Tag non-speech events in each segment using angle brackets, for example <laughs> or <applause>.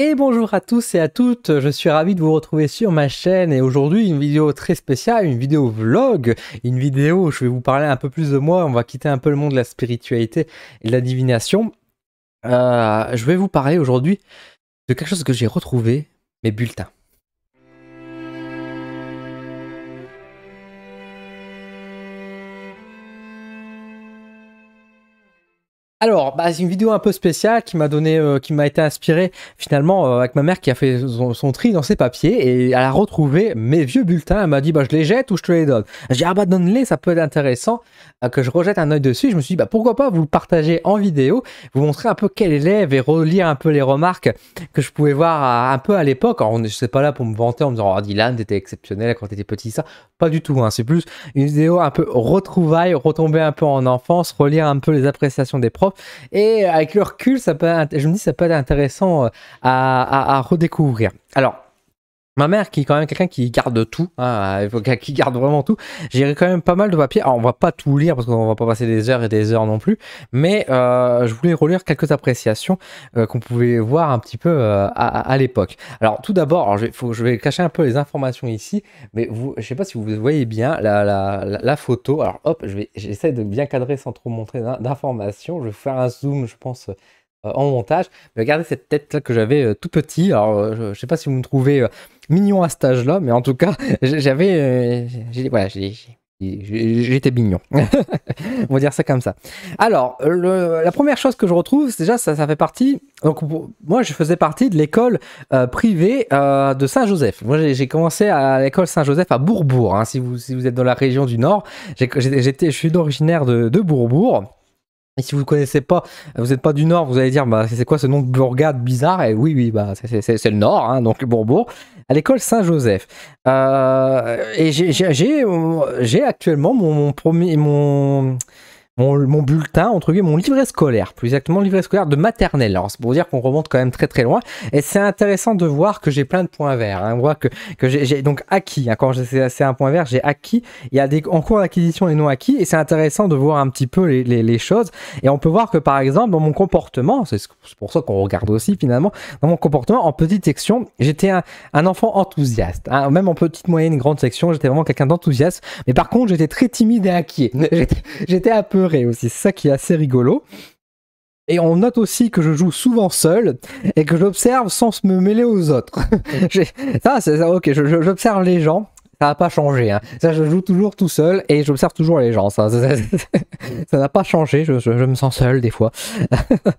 Et bonjour à tous et à toutes, je suis ravi de vous retrouver sur ma chaîne et aujourd'hui une vidéo très spéciale, une vidéo vlog, une vidéo où je vais vous parler un peu plus de moi, on va quitter un peu le monde de la spiritualité et de la divination. Euh, je vais vous parler aujourd'hui de quelque chose que j'ai retrouvé, mes bulletins. Alors, bah, c'est une vidéo un peu spéciale qui m'a donné, euh, qui m'a été inspirée finalement euh, avec ma mère qui a fait son, tri dans ses papiers et elle a retrouvé mes vieux bulletins. Elle m'a dit, bah, je les jette ou je te les donne. J'ai dit, ah bah, donne-les, ça peut être intéressant euh, que je rejette un oeil dessus. Je me suis dit, bah, pourquoi pas vous le partager en vidéo, vous montrer un peu quel élève et relire un peu les remarques que je pouvais voir un peu à l'époque. Alors, on, je sais pas là pour me vanter en me disant, oh, Dylan, t'étais exceptionnel quand t'étais petit, ça. Pas du tout, hein. C'est plus une vidéo un peu retrouvaille, retomber un peu en enfance, relire un peu les appréciations des profs et avec le recul, je me dis, ça peut être intéressant euh, à redécouvrir. Alors, Ma mère, qui est quand même quelqu'un qui garde tout, hein, <laughs> qui garde vraiment tout, j'ai quand même pas mal de papiers. Alors, on va pas tout lire parce qu'on va pas passer des heures et des heures non plus, mais euh, je voulais relire quelques appréciations euh, qu'on pouvait voir un petit peu euh, à, l'époque. Alors, tout d'abord, je, vais cacher un peu les informations ici, mais vous, ne sais pas si vous voyez bien la, photo. Alors, hop, j'essaie de bien cadrer sans trop montrer d'informations. Je vais faire un zoom, je pense en montage. Mais regardez cette tête là que j'avais tout petit. Alors, je, ne sais pas si vous me trouvez mignon à cet âge-là, mais en tout cas, <laughs> j'avais. Euh, voilà, J'étais mignon. <laughs> On va dire ça comme ça. Alors, la première chose que je retrouve, déjà, ça, ça fait partie. Donc, moi, je faisais partie de l'école euh, privée euh, de Saint-Joseph. Moi, j'ai commencé à l'école Saint-Joseph à Bourbourg. Hein, si, vous, si vous êtes dans la région du Nord, j'étais, je suis originaire de Bourbourg si vous ne connaissez pas, euh, vous n'êtes pas du Nord, vous allez dire, bah, c'est quoi ce nom de bourgade bizarre Et oui, oui, bah, c'est le Nord, hein, donc Bourbourg, à l'école Saint-Joseph. Euh, et euh, j'ai actuellement mon, mon premier, mon, mon, bulletin, entre guillemets, mon livret scolaire, plus exactement le livret scolaire de maternelle. Alors c'est pour dire qu'on remonte quand même très très loin. Et c'est intéressant de voir que j'ai plein de points verts. Hein. On voit que, que j'ai donc acquis, hein, quand quand c'est un point vert, j'ai acquis. Il y a des en cours d'acquisition et non acquis. Et c'est intéressant de voir un petit peu les, choses. Et on peut voir que par exemple, dans mon comportement, c'est pour ça qu'on regarde aussi finalement, dans mon comportement, en petite section, j'étais un, enfant enthousiaste. Hein. Même en petite, moyenne, grande section, j'étais vraiment quelqu'un d'enthousiaste. Mais par contre, j'étais très timide et inquiet. <laughs> J'étais un peu aussi. C'est ça qui est assez rigolo. Et on note aussi que je joue souvent seul et que j'observe sans me mêler aux autres. ça, <laughs> ah, c'est ça, ok, j'observe les gens. Ça n'a pas changé. Hein. Ça, je joue toujours tout seul et j'observe toujours les gens. Ça <laughs> n'a pas changé. Je, me sens seul des fois.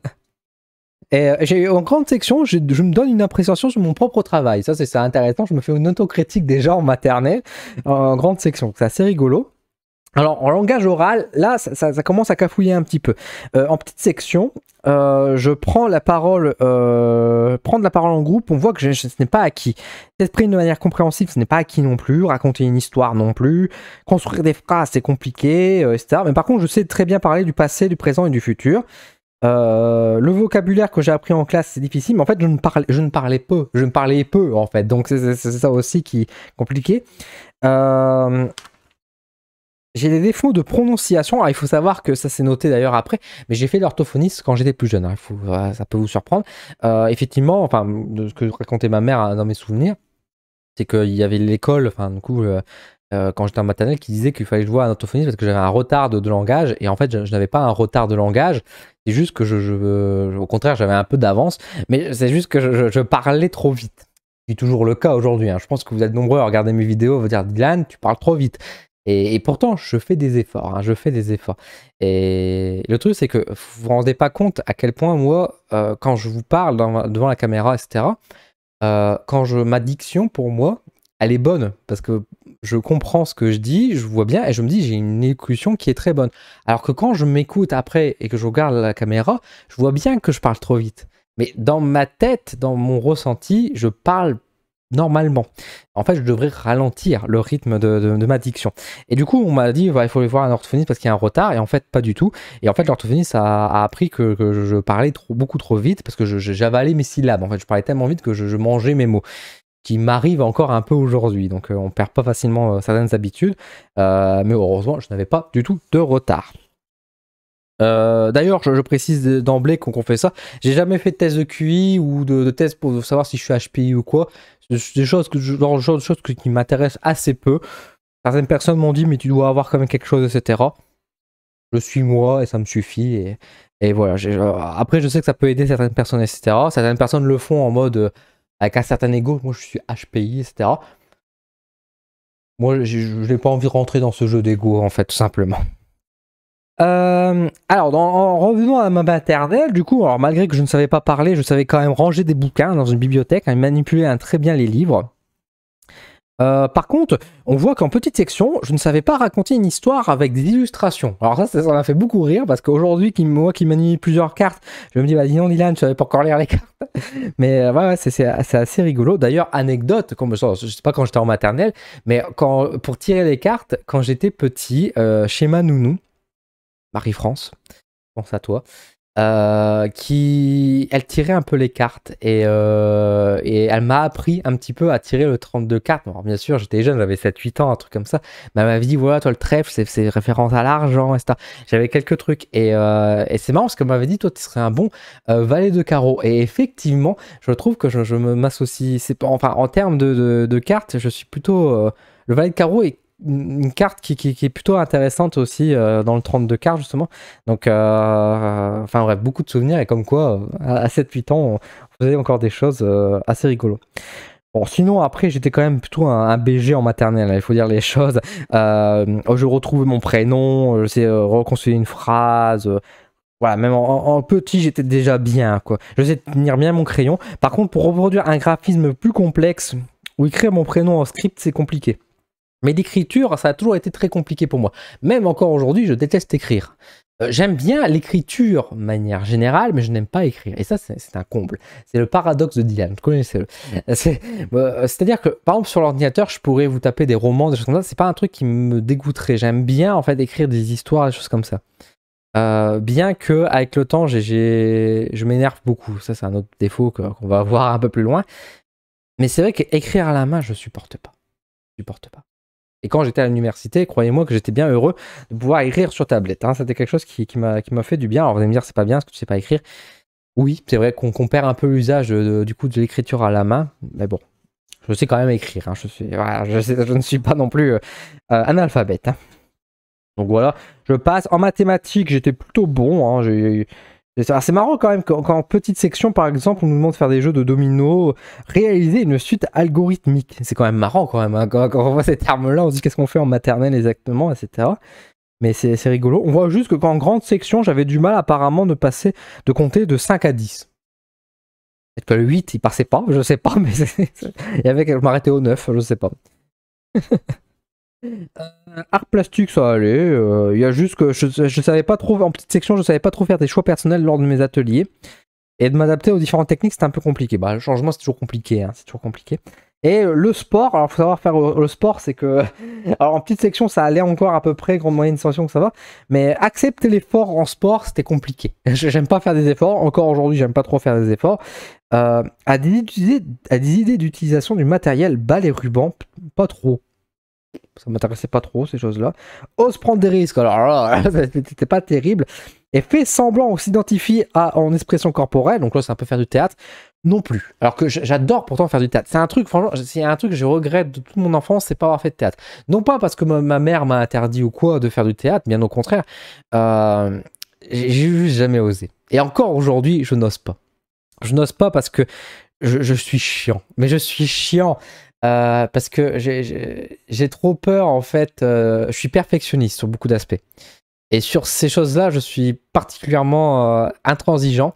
<laughs> et euh, j'ai en grande section, je, me donne une appréciation sur mon propre travail. Ça, c'est intéressant. Je me fais une autocritique déjà en maternelle en grande section. C'est assez rigolo. Alors en langage oral, là, ça, commence à cafouiller un petit peu. Euh, en petite section, euh, je prends la parole, euh, prendre la parole en groupe. On voit que ce n'est pas acquis. Être de manière compréhensible, ce n'est pas acquis non plus. Raconter une histoire non plus. Construire des phrases, c'est compliqué, etc. Mais par contre, je sais très bien parler du passé, du présent et du futur. le vocabulaire que j'ai appris en classe, c'est difficile, mais en fait, je ne, parlais, je ne parlais peu. Je ne parlais peu, en fait. Donc, c'est ça aussi qui est compliqué. Euh, j'ai des défauts de prononciation. Alors, il faut savoir que ça s'est noté d'ailleurs après, mais j'ai fait l'orthophoniste quand j'étais plus jeune. Hein. ça peut vous surprendre. Euh, effectivement, enfin, de ce que racontait ma mère hein, dans mes souvenirs, c'est qu'il y avait l'école, enfin, du coup, euh, euh, quand j'étais en maternelle, qui disait qu'il fallait que je voie un orthophoniste parce que j'avais un retard de, langage. Et en fait, je, n'avais pas un retard de langage. C'est juste que je, au contraire, j'avais un peu d'avance, mais c'est juste que je, parlais trop vite toujours le cas aujourd'hui. Hein. Je pense que vous êtes nombreux à regarder mes vidéos, vous dire Dylan, tu parles trop vite. Et, pourtant, je fais des efforts, hein, je fais des efforts. Et le truc, c'est que vous vous rendez pas compte à quel point moi, euh, quand je vous parle devant la caméra, etc., euh, quand je, ma pour moi, elle est bonne, parce que je comprends ce que je dis, je vois bien, et je me dis, j'ai une élocution qui est très bonne. Alors que quand je m'écoute après et que je regarde la caméra, je vois bien que je parle trop vite. Mais dans ma tête, dans mon ressenti, je parle normalement. En fait, je devrais ralentir le rythme de, ma diction. Et du coup, on m'a dit, bah, il faut aller voir un orthophoniste parce qu'il y a un retard. Et en fait, pas du tout. Et en fait, l'orthophoniste a, appris que, je parlais trop, beaucoup trop vite parce que j'avalais mes syllabes. En fait, je parlais tellement vite que je, mangeais mes mots qui m'arrive encore un peu aujourd'hui. Donc, euh, on perd pas facilement euh, certaines habitudes. Euh, mais heureusement, je n'avais pas du tout de retard. Euh, d'ailleurs, je, précise d'emblée qu'on fait ça. J'ai jamais fait de test de QI ou de, de, test pour savoir si je suis HPI ou quoi. C'est des choses que, genre, genre de choses qui m'intéressent assez peu. Certaines personnes m'ont dit, mais tu dois avoir quand même quelque chose, etc. Je suis moi et ça me suffit. Et, voilà. Après, je sais que ça peut aider certaines personnes, etc. Certaines personnes le font en mode euh, avec un certain ego. Moi, je suis HPI, etc. Moi, je n'ai pas envie de rentrer dans ce jeu d'ego, en fait, tout simplement. Euh, alors, en revenant à ma maternelle, du coup, alors malgré que je ne savais pas parler, je savais quand même ranger des bouquins dans une bibliothèque hein, manipuler très bien les livres. Euh, par contre, on voit qu'en petite section, je ne savais pas raconter une histoire avec des illustrations. Alors ça, ça m'a fait beaucoup rire parce qu'aujourd'hui, qui, moi qui manie plusieurs cartes, je me dis, bah dis non Dylan, tu savais pas encore lire les cartes. <laughs> Mais euh, ouais, c'est assez rigolo. D'ailleurs, anecdote, comme, je sais pas quand j'étais en maternelle, mais pour tirer les cartes, quand j'étais petit, chez ma nounou, Marie-France, pense à toi, euh, qui elle tirait un peu les cartes euh, et, elle m'a appris un petit peu à tirer le 32 cartes. Alors, bien sûr, j'étais jeune, j'avais 7-8 ans, un truc comme ça. Mais elle m'avait dit, voilà, toi le trèfle, c'est référence à l'argent, etc. J'avais quelques trucs et, euh, c'est marrant parce qu'elle m'avait dit, toi tu serais un bon valet de carreau. Et effectivement, je trouve que je, je m'associe, enfin en termes de, de, de, cartes, je suis plutôt... le valet de carreau est une carte qui, est plutôt intéressante aussi euh, dans le 32 cartes justement. Donc, euh, euh, enfin bref, beaucoup de souvenirs et comme quoi, euh, à, 7-8 ans, on faisait encore des choses assez rigolos. Bon, sinon, après, j'étais quand même plutôt un, BG en maternelle, hein, il faut dire les <laughs> choses. je retrouve mon prénom, je sais reconstruire une phrase. Voilà, même en, en petit, j'étais déjà bien, quoi. Je sais tenir bien mon crayon. Par contre, pour reproduire un graphisme plus complexe ou écrire mon prénom en script, c'est compliqué. Mais l'écriture, ça a toujours été très compliqué pour moi. Même encore aujourd'hui, je déteste écrire. Euh, j'aime bien l'écriture de manière générale, mais je n'aime pas écrire. Et ça, c'est un comble. C'est le paradoxe de Dylan. Connaissez-le. Euh, euh, c'est-à-dire que, par exemple, sur l'ordinateur, je pourrais vous taper des romans, des choses comme ça. C'est pas un truc qui me dégoûterait. J'aime bien, en fait, écrire des histoires, des choses comme ça. bien que avec le temps, je m'énerve beaucoup. Ça, c'est un autre défaut qu'on va <laughs> voir un peu plus loin. Mais c'est vrai qu'écrire à la main, je supporte pas. Je supporte pas. Et quand j'étais à l'université, croyez-moi que j'étais bien heureux de pouvoir écrire sur tablette. Hein. C'était quelque chose qui, qui m'a fait du bien. Alors vous allez me dire, c'est pas bien, ce que tu sais pas écrire. Oui, c'est vrai qu'on perd un peu l'usage euh, du coup de l'écriture à la main, mais bon, je sais quand même écrire. Hein. Je, suis, je, ne suis pas non plus un euh, euh, analphabète. Hein. Donc voilà, je passe. En mathématiques, j'étais plutôt bon. J'ai c'est marrant quand même en petite section, par exemple, on nous demande de faire des jeux de domino, réaliser une suite algorithmique. C'est quand même marrant quand même. Hein. Quand, on voit ces termes-là, on se dit qu'est-ce qu'on fait en maternelle exactement, etc. Mais c'est rigolo. On voit juste qu'en grande section, j'avais du mal apparemment de passer, de compter de 5 à 10. Peut-être que le 8, il passait pas, je sais pas, <laughs> mais il y avait, je m'arrêtais au 9, je sais pas. <laughs> Euh, art plastique, ça allait. Euh, il y a juste que je, ne savais pas trop, en petite section, je savais pas trop faire des choix personnels lors de mes ateliers. Et de m'adapter aux différentes techniques, c'était un peu compliqué. Bah, le changement, c'est toujours compliqué. Hein, c'est toujours compliqué. Et le sport, alors faut savoir faire euh, le sport, c'est que, <laughs> alors en petite section, ça allait encore à peu près, grande moyenne section que ça va, mais accepter l'effort en sport, c'était compliqué. <laughs> J'aime pas faire des efforts, encore aujourd'hui, j'aime pas trop faire des efforts. Euh, à, des idées, d'utilisation du matériel, balles et ruban pas trop ça m'intéressait pas trop ces choses-là. Ose prendre des risques, alors <laughs> c'était pas terrible. Et fait semblant, on s'identifie en expression corporelle, donc là c'est un peu faire du théâtre, non plus. Alors que j'adore pourtant faire du théâtre. C'est un truc, franchement, c'est un truc que je regrette de toute mon enfance, c'est pas avoir fait de théâtre. Non pas parce que ma, mère m'a interdit ou quoi de faire du théâtre, bien au contraire. Euh, j'ai juste jamais osé. Et encore aujourd'hui, je n'ose pas. Je n'ose pas parce que je, je suis chiant. Mais je suis chiant. Euh, parce que j'ai trop peur, en fait. Euh, je suis perfectionniste sur beaucoup d'aspects. Et sur ces choses-là, je suis particulièrement euh, intransigeant.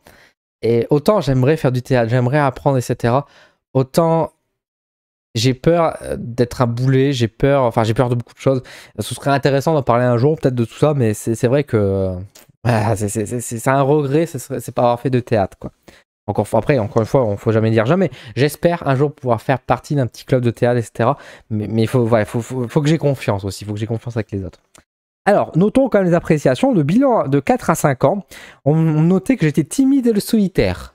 Et autant j'aimerais faire du théâtre, j'aimerais apprendre, etc. Autant j'ai peur d'être un boulet, j'ai peur, enfin j'ai peur de beaucoup de choses. Ce serait intéressant d'en parler un jour, peut-être de tout ça, mais c'est vrai que <laughs> c'est un regret, c'est pas avoir fait de théâtre, quoi. Encore après, encore une fois, on faut jamais dire jamais. J'espère un jour pouvoir faire partie d'un petit club de théâtre, etc. Mais il faut, faut, faut, que j'ai confiance aussi, il faut que j'ai confiance avec les autres. Alors, notons quand même les appréciations. Le bilan de 4 à 5 ans, on notait que j'étais timide et le solitaire.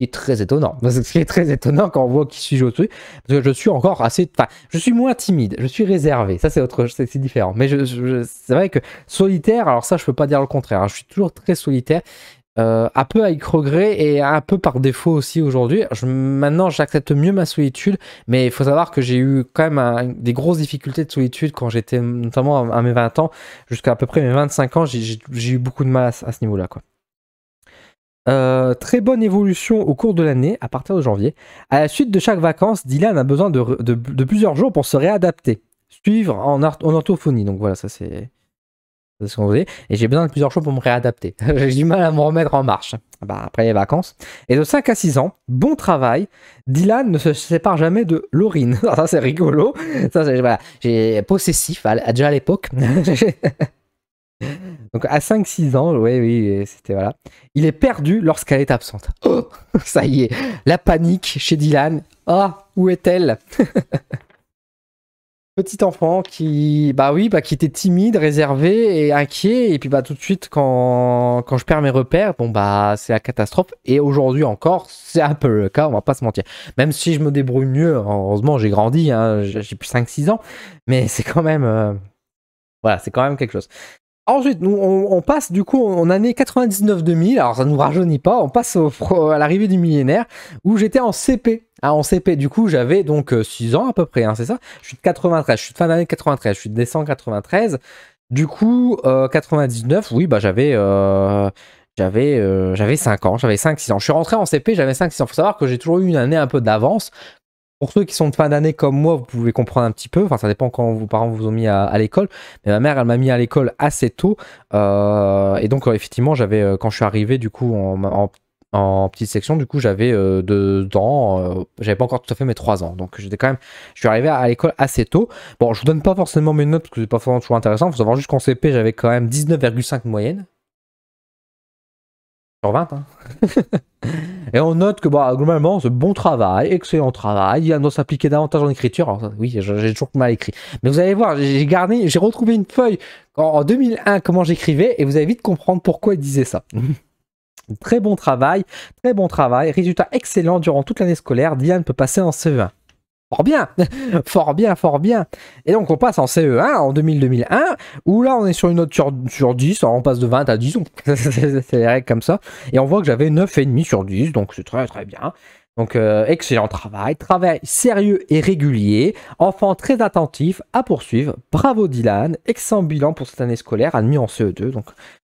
C'est très étonnant. Ce qui est très étonnant quand on voit qui suis-je au-dessus. Parce que je suis encore assez. Enfin, je suis moins timide, je suis réservé. Ça, c'est autre, c'est différent. Mais c'est vrai que solitaire, alors ça, je ne peux pas dire le contraire. Hein. Je suis toujours très solitaire. Euh, un peu avec regret et un peu par défaut aussi aujourd'hui. Maintenant, j'accepte mieux ma solitude, mais il faut savoir que j'ai eu quand même des grosses difficultés de solitude quand j'étais notamment à, mes 20 ans, jusqu'à à peu près mes 25 ans, j'ai eu beaucoup de mal à, ce niveau-là. Euh, très bonne évolution au cours de l'année, à partir de janvier. À la suite de chaque vacances, Dylan a besoin de, plusieurs jours pour se réadapter, suivre en, en orthophonie. Donc voilà, ça c'est ce qu'on faisait, et j'ai besoin de plusieurs choses pour me réadapter. <laughs> j'ai du mal à me remettre en marche bah, après les vacances. Et de 5 à 6 ans, bon travail, Dylan ne se sépare jamais de Laurine. <laughs> ça c'est rigolo, ça c'est j'ai possessif déjà à l'époque. <laughs> Donc à 5-6 ans, oui, oui, c'était voilà. Il est perdu lorsqu'elle est absente. Oh, ça y est, la panique chez Dylan. Ah, oh, où est-elle petit enfant qui, bah oui, bah, qui était timide, réservé et inquiet. Et puis bah tout de suite, quand, quand je perds mes repères, bon bah c'est la catastrophe. Et aujourd'hui encore, c'est un peu le cas, on va pas se mentir. Même si je me débrouille mieux, heureusement j'ai grandi, hein, j'ai plus 5-6 ans, mais c'est quand même. Euh, voilà, c'est quand même quelque chose. Ensuite, nous, on, passe du coup en année 99-2000, alors ça nous rajeunit pas, on passe à l'arrivée du millénaire, où j'étais en CP. Ah, en CP, du coup, j'avais donc 6 euh, ans à peu près, hein, c'est ça Je suis de 93, je suis de fin d'année 93, je suis de décembre 93. Du coup, 99, euh, oui, bah j'avais... Euh, j'avais 5 euh, ans, j'avais 5-6 ans. Je suis rentré en CP, j'avais 5-6 ans. il Faut savoir que j'ai toujours eu une année un peu d'avance, pour ceux qui sont de fin d'année comme moi, vous pouvez comprendre un petit peu. Enfin, ça dépend quand vos parents vous ont mis à, l'école. Mais ma mère, elle m'a mis à l'école assez tôt. Euh, et donc, euh, effectivement, j'avais, euh, quand je suis arrivé, du coup, en, petite section, du coup, j'avais dedans, deux j'avais pas encore tout à fait mes trois ans. Donc, j'étais quand même. Je suis arrivé à, l'école assez tôt. Bon, je vous donne pas forcément mes notes parce que c'est pas forcément toujours intéressant. Faut savoir juste qu'en CP, j'avais quand même 19,5 moyenne. 20. Hein. et on note que bah, globalement, c'est bon travail, excellent travail, il doit s'appliquer davantage en écriture. oui, j'ai toujours mal écrit. Mais vous allez voir, j'ai gardé, j'ai retrouvé une feuille en 2001 comment j'écrivais et vous allez vite comprendre pourquoi il disait ça. <laughs> très bon travail, très bon travail, résultat excellent durant toute l'année scolaire, Diane peut passer en CE1 fort bien, <laughs> fort bien, fort bien. Et donc on passe en CE1 en 2000-2001, où là on est sur une note sur, 10, on passe de 20 à 10, <laughs> c'est les règles comme ça. Et on voit que j'avais 9,5 sur 10, donc c'est très très bien. Donc euh, excellent travail, travail sérieux et régulier, enfant très attentif à poursuivre, bravo Dylan, excellent bilan pour cette année scolaire, admis en CE2, donc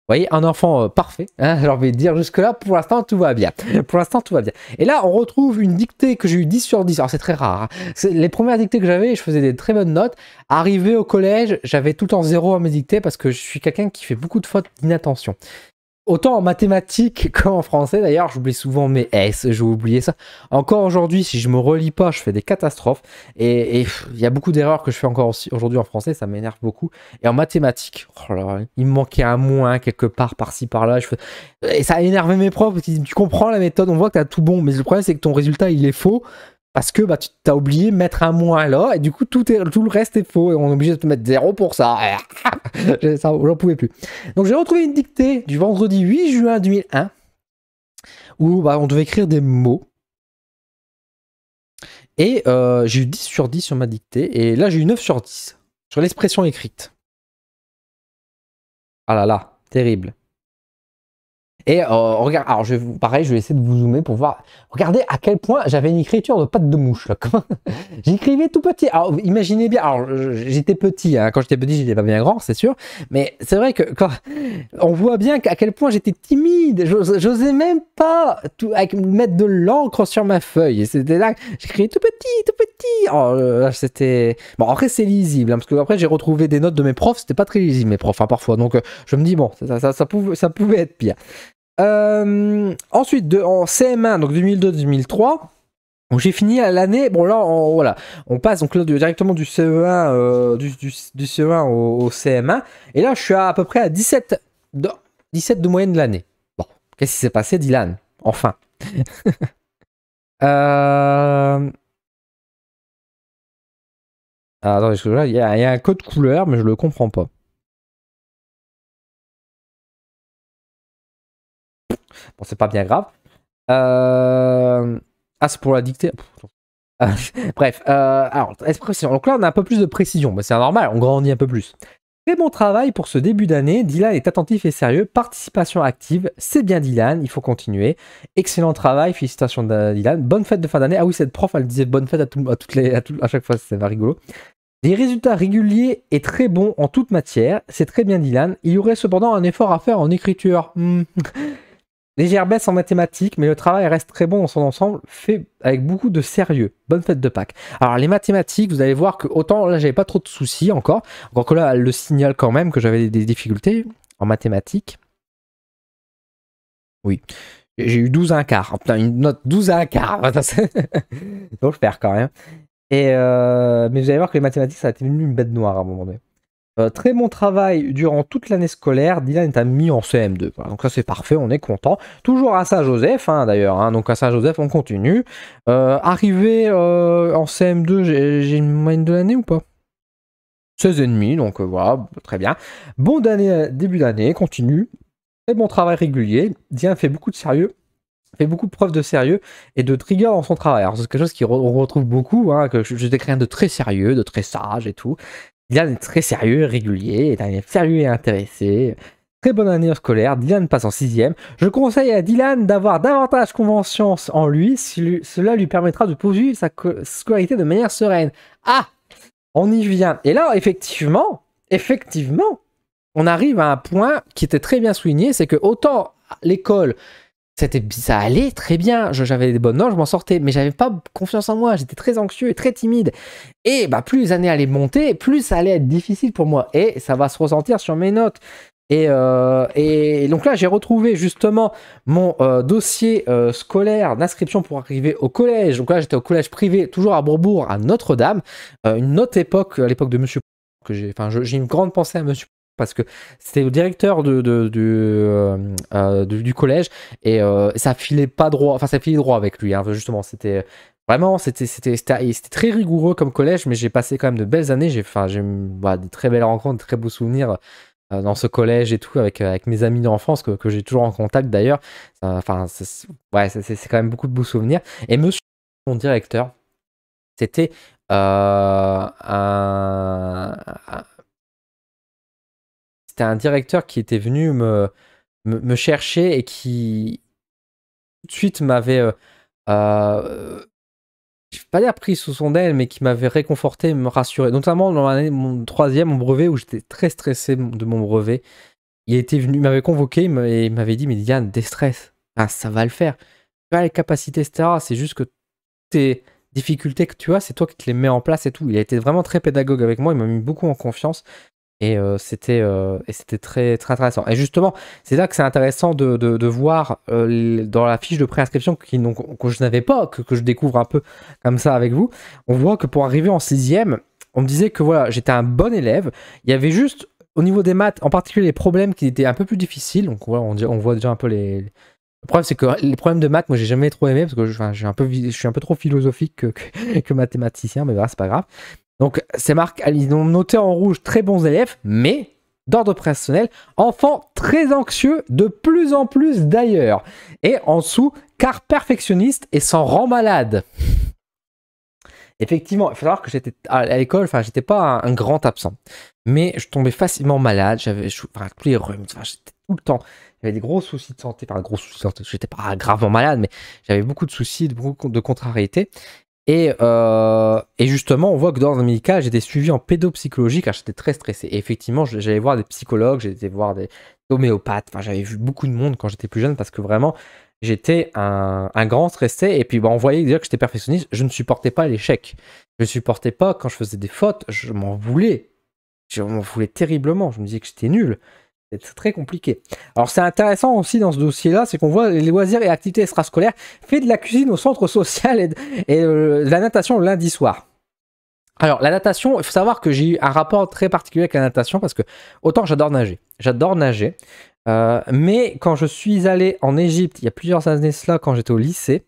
vous voyez, un enfant euh, parfait, hein, <laughs> j'ai envie de dire jusque-là, pour l'instant tout va bien. <laughs> Pour l'instant tout va bien. Et là, on retrouve une dictée que j'ai eu 10 sur 10. Alors c'est très rare. Hein. Les premières dictées que j'avais, je faisais des très bonnes notes. Arrivé au collège, j'avais tout le temps zéro à mes dictées parce que je suis quelqu'un qui fait beaucoup de fautes d'inattention. Autant en mathématiques <laughs> qu'en français d'ailleurs, j'oublie souvent mes S, vais oublier ça. Encore aujourd'hui, si je me relis pas, je fais des catastrophes. Et il y a beaucoup d'erreurs que je fais encore aujourd'hui en français, ça m'énerve beaucoup. Et en mathématiques, oh il me manquait un moins quelque part, par-ci, par-là. Et ça a énervé mes profs, tu comprends la méthode, on voit que t'as tout bon, mais le problème c'est que ton résultat il est faux parce que bah, tu as oublié de mettre un moins là, et du coup, tout, tout le reste est faux, et on est obligé de te mettre zéro pour ça. <laughs> ça J'en pouvais plus. Donc, j'ai retrouvé une dictée du vendredi 8 juin 2001, où bah, on devait écrire des mots. Et euh, j'ai eu 10 sur 10 sur ma dictée, et là, j'ai eu 9 sur 10 sur l'expression écrite. Ah là là, terrible. Et euh, regarde, alors je vous, pareil, je vais essayer de vous zoomer pour voir. Regardez à quel point j'avais une écriture de patte de mouche. <laughs> J'écrivais tout petit. Alors imaginez bien, alors j'étais petit, hein. quand j'étais petit, j'étais pas bien grand, c'est sûr. Mais c'est vrai que quand on voit bien à quel point j'étais timide. J'osais même pas tout, mettre de l'encre sur ma feuille. Et c'était là, j'écrivais tout petit, tout petit. Oh, c'était bon. Après c'est lisible, hein, parce que après j'ai retrouvé des notes de mes profs, c'était pas très lisible mes profs hein, parfois. Donc euh, je me dis bon, ça, ça pouvait être pire. Euh, ensuite, en CM1, donc 2002-2003. j'ai fini à l'année. Bon là, on, voilà, on passe donc directement du CE1 euh, e au, CM1. Et là, je suis à, peu près à 17 de, 17 de moyenne de l'année. Bon, qu'est-ce qui s'est passé, Dylan Enfin. <laughs> euh... Ah, il y, y, a un code couleur, mais je le comprends pas. Bon, c'est pas bien grave. Euh, ah, c'est pour la dictée. <laughs> Bref, euh, alors, expression. Donc là, on a un peu plus de précision, mais c'est normal, on grandit un peu plus. Très bon travail pour ce début d'année. Dylan est attentif et sérieux. Participation active, c'est bien Dylan, il faut continuer. Excellent travail, félicitations euh, Dylan. Bonne fête de fin d'année. Ah oui, cette prof, elle disait bonne fête à, toutes les, à, tout, à chaque fois, c'est rigolo. Des résultats réguliers et très bons en toute matière, c'est très bien Dylan. Il y aurait cependant un effort à faire en écriture. Hmm. Légère baisse en mathématiques, mais le travail reste très bon dans son ensemble, fait avec beaucoup de sérieux. Bonne fête de Pâques. Alors les mathématiques, vous allez voir que autant là j'avais pas trop de soucis encore, encore que là elle le signale quand même que j'avais des difficultés en mathématiques. Oui, j'ai eu 12 à un quart. une note 12 à un quart. Donc je perds quand même. Et euh, Mais vous allez voir que les mathématiques, ça a été une bête noire à un moment donné. Euh, très bon travail durant toute l'année scolaire. Dylan est ami en CM2. Donc ça c'est parfait, on est content. Toujours à Saint-Joseph hein, d'ailleurs. Hein. donc à Saint-Joseph on continue. Euh, arrivé euh, en CM2, j'ai une moyenne de l'année ou pas 16,5, donc voilà, très bien. Bon début d'année, continue. Très bon travail régulier. Dylan fait beaucoup de sérieux fait beaucoup de preuves de sérieux et de trigger dans son travail. Alors, c'est quelque chose qu'on retrouve beaucoup, hein, que je décris de très sérieux, de très sage et tout. Dylan est très sérieux, régulier, est un sérieux et intéressé. Très bonne année scolaire, Dylan passe en sixième. Je conseille à Dylan d'avoir davantage confiance en lui, si lui, cela lui permettra de poursuivre sa scolarité de manière sereine. Ah On y vient. Et là, effectivement, effectivement, on arrive à un point qui était très bien souligné, c'est que autant l'école ça allait très bien j'avais des bonnes notes je m'en sortais mais j'avais pas confiance en moi j'étais très anxieux et très timide et bah plus les années allaient monter plus ça allait être difficile pour moi et ça va se ressentir sur mes notes et, euh, et donc là j'ai retrouvé justement mon euh, dossier euh, scolaire d'inscription pour arriver au collège donc là j'étais au collège privé toujours à Bourbourg à Notre-Dame une autre époque à l'époque de Monsieur que j'ai enfin j'ai une grande pensée à Monsieur parce que c'était le directeur de, euh, euh, du, collège et euh, ça filait pas droit, enfin ça filait droit avec lui, hein, justement, c'était vraiment, c'était, c'était, très rigoureux comme collège, mais j'ai passé quand même de belles années, j'ai, j'ai bah, des très belles rencontres, de très beaux souvenirs dans ce collège et tout, avec, avec mes amis d'enfance que, j'ai toujours en contact d'ailleurs, enfin, c'est, ouais, c'est, quand même beaucoup de beaux souvenirs. Et monsieur, mon directeur, c'était un c'était un directeur qui était venu me, chercher et qui tout de suite m'avait, euh, vais euh, pas dire pris sous son aile, mais qui m'avait réconforté, me rassuré. Notamment dans mon troisième, brevet, où j'étais très stressé de mon brevet. Il était venu, m'avait convoqué et il m'avait dit, mais Diane, déstresse, ah, ça va le faire. Tu as les capacités, etc. C'est juste que tes difficultés que tu as, c'est toi qui te les mets en place et tout. Il a été vraiment très pédagogue avec moi, il m'a mis beaucoup en confiance. Euh, euh, et c'était très, très intéressant. Et justement, c'est là que c'est intéressant de, voir euh, dans la fiche de préinscription que je n'avais pas, que, je découvre un peu comme ça avec vous. On voit que pour arriver en sixième, on me disait que voilà, j'étais un bon élève. Il y avait juste au niveau des maths, en particulier les problèmes qui étaient un peu plus difficiles. Donc on, voit déjà un peu les. Le problème, c'est que les problèmes de maths, moi, j'ai jamais trop aimé parce que je, suis, un peu, trop philosophique que, que <laughs> mathématicien, mais voilà, c'est pas grave. Donc ces marques, ils ont noté en rouge très bons élèves, mais d'ordre personnel, enfants très anxieux, de plus en plus d'ailleurs. Et en dessous, car perfectionniste et s'en rend malade. Effectivement, il faut que j'étais à l'école, enfin, j'étais pas un, grand absent, mais je tombais facilement malade, j'avais enfin, tous les rhumes, enfin, j'étais tout le temps, j'avais des gros soucis de santé, enfin, gros soucis de santé, j'étais pas gravement malade, mais j'avais beaucoup de soucis, de, beaucoup de contrariétés, euh, et, justement, on voit que dans le médical, j'étais suivi en pédopsychologie car j'étais très stressé. Et effectivement, j'allais voir des psychologues, j'étais voir des homéopathes. j'avais vu beaucoup de monde quand j'étais plus jeune parce que vraiment, j'étais un, grand stressé. Et puis, bah, on voyait que j'étais perfectionniste. Je ne supportais pas l'échec. Je ne supportais pas quand je faisais des fautes. Je m'en voulais. Je m'en voulais terriblement. Je me disais que j'étais nul. C'est très compliqué. Alors c'est intéressant aussi dans ce dossier-là, c'est qu'on voit les loisirs et activités extrascolaires fait de la cuisine au centre social et de, euh, la natation lundi soir. Alors la natation, il faut savoir que j'ai eu un rapport très particulier avec la natation parce que autant j'adore nager, j'adore nager, euh, mais quand je suis allé en Égypte il y a plusieurs années cela quand j'étais au lycée,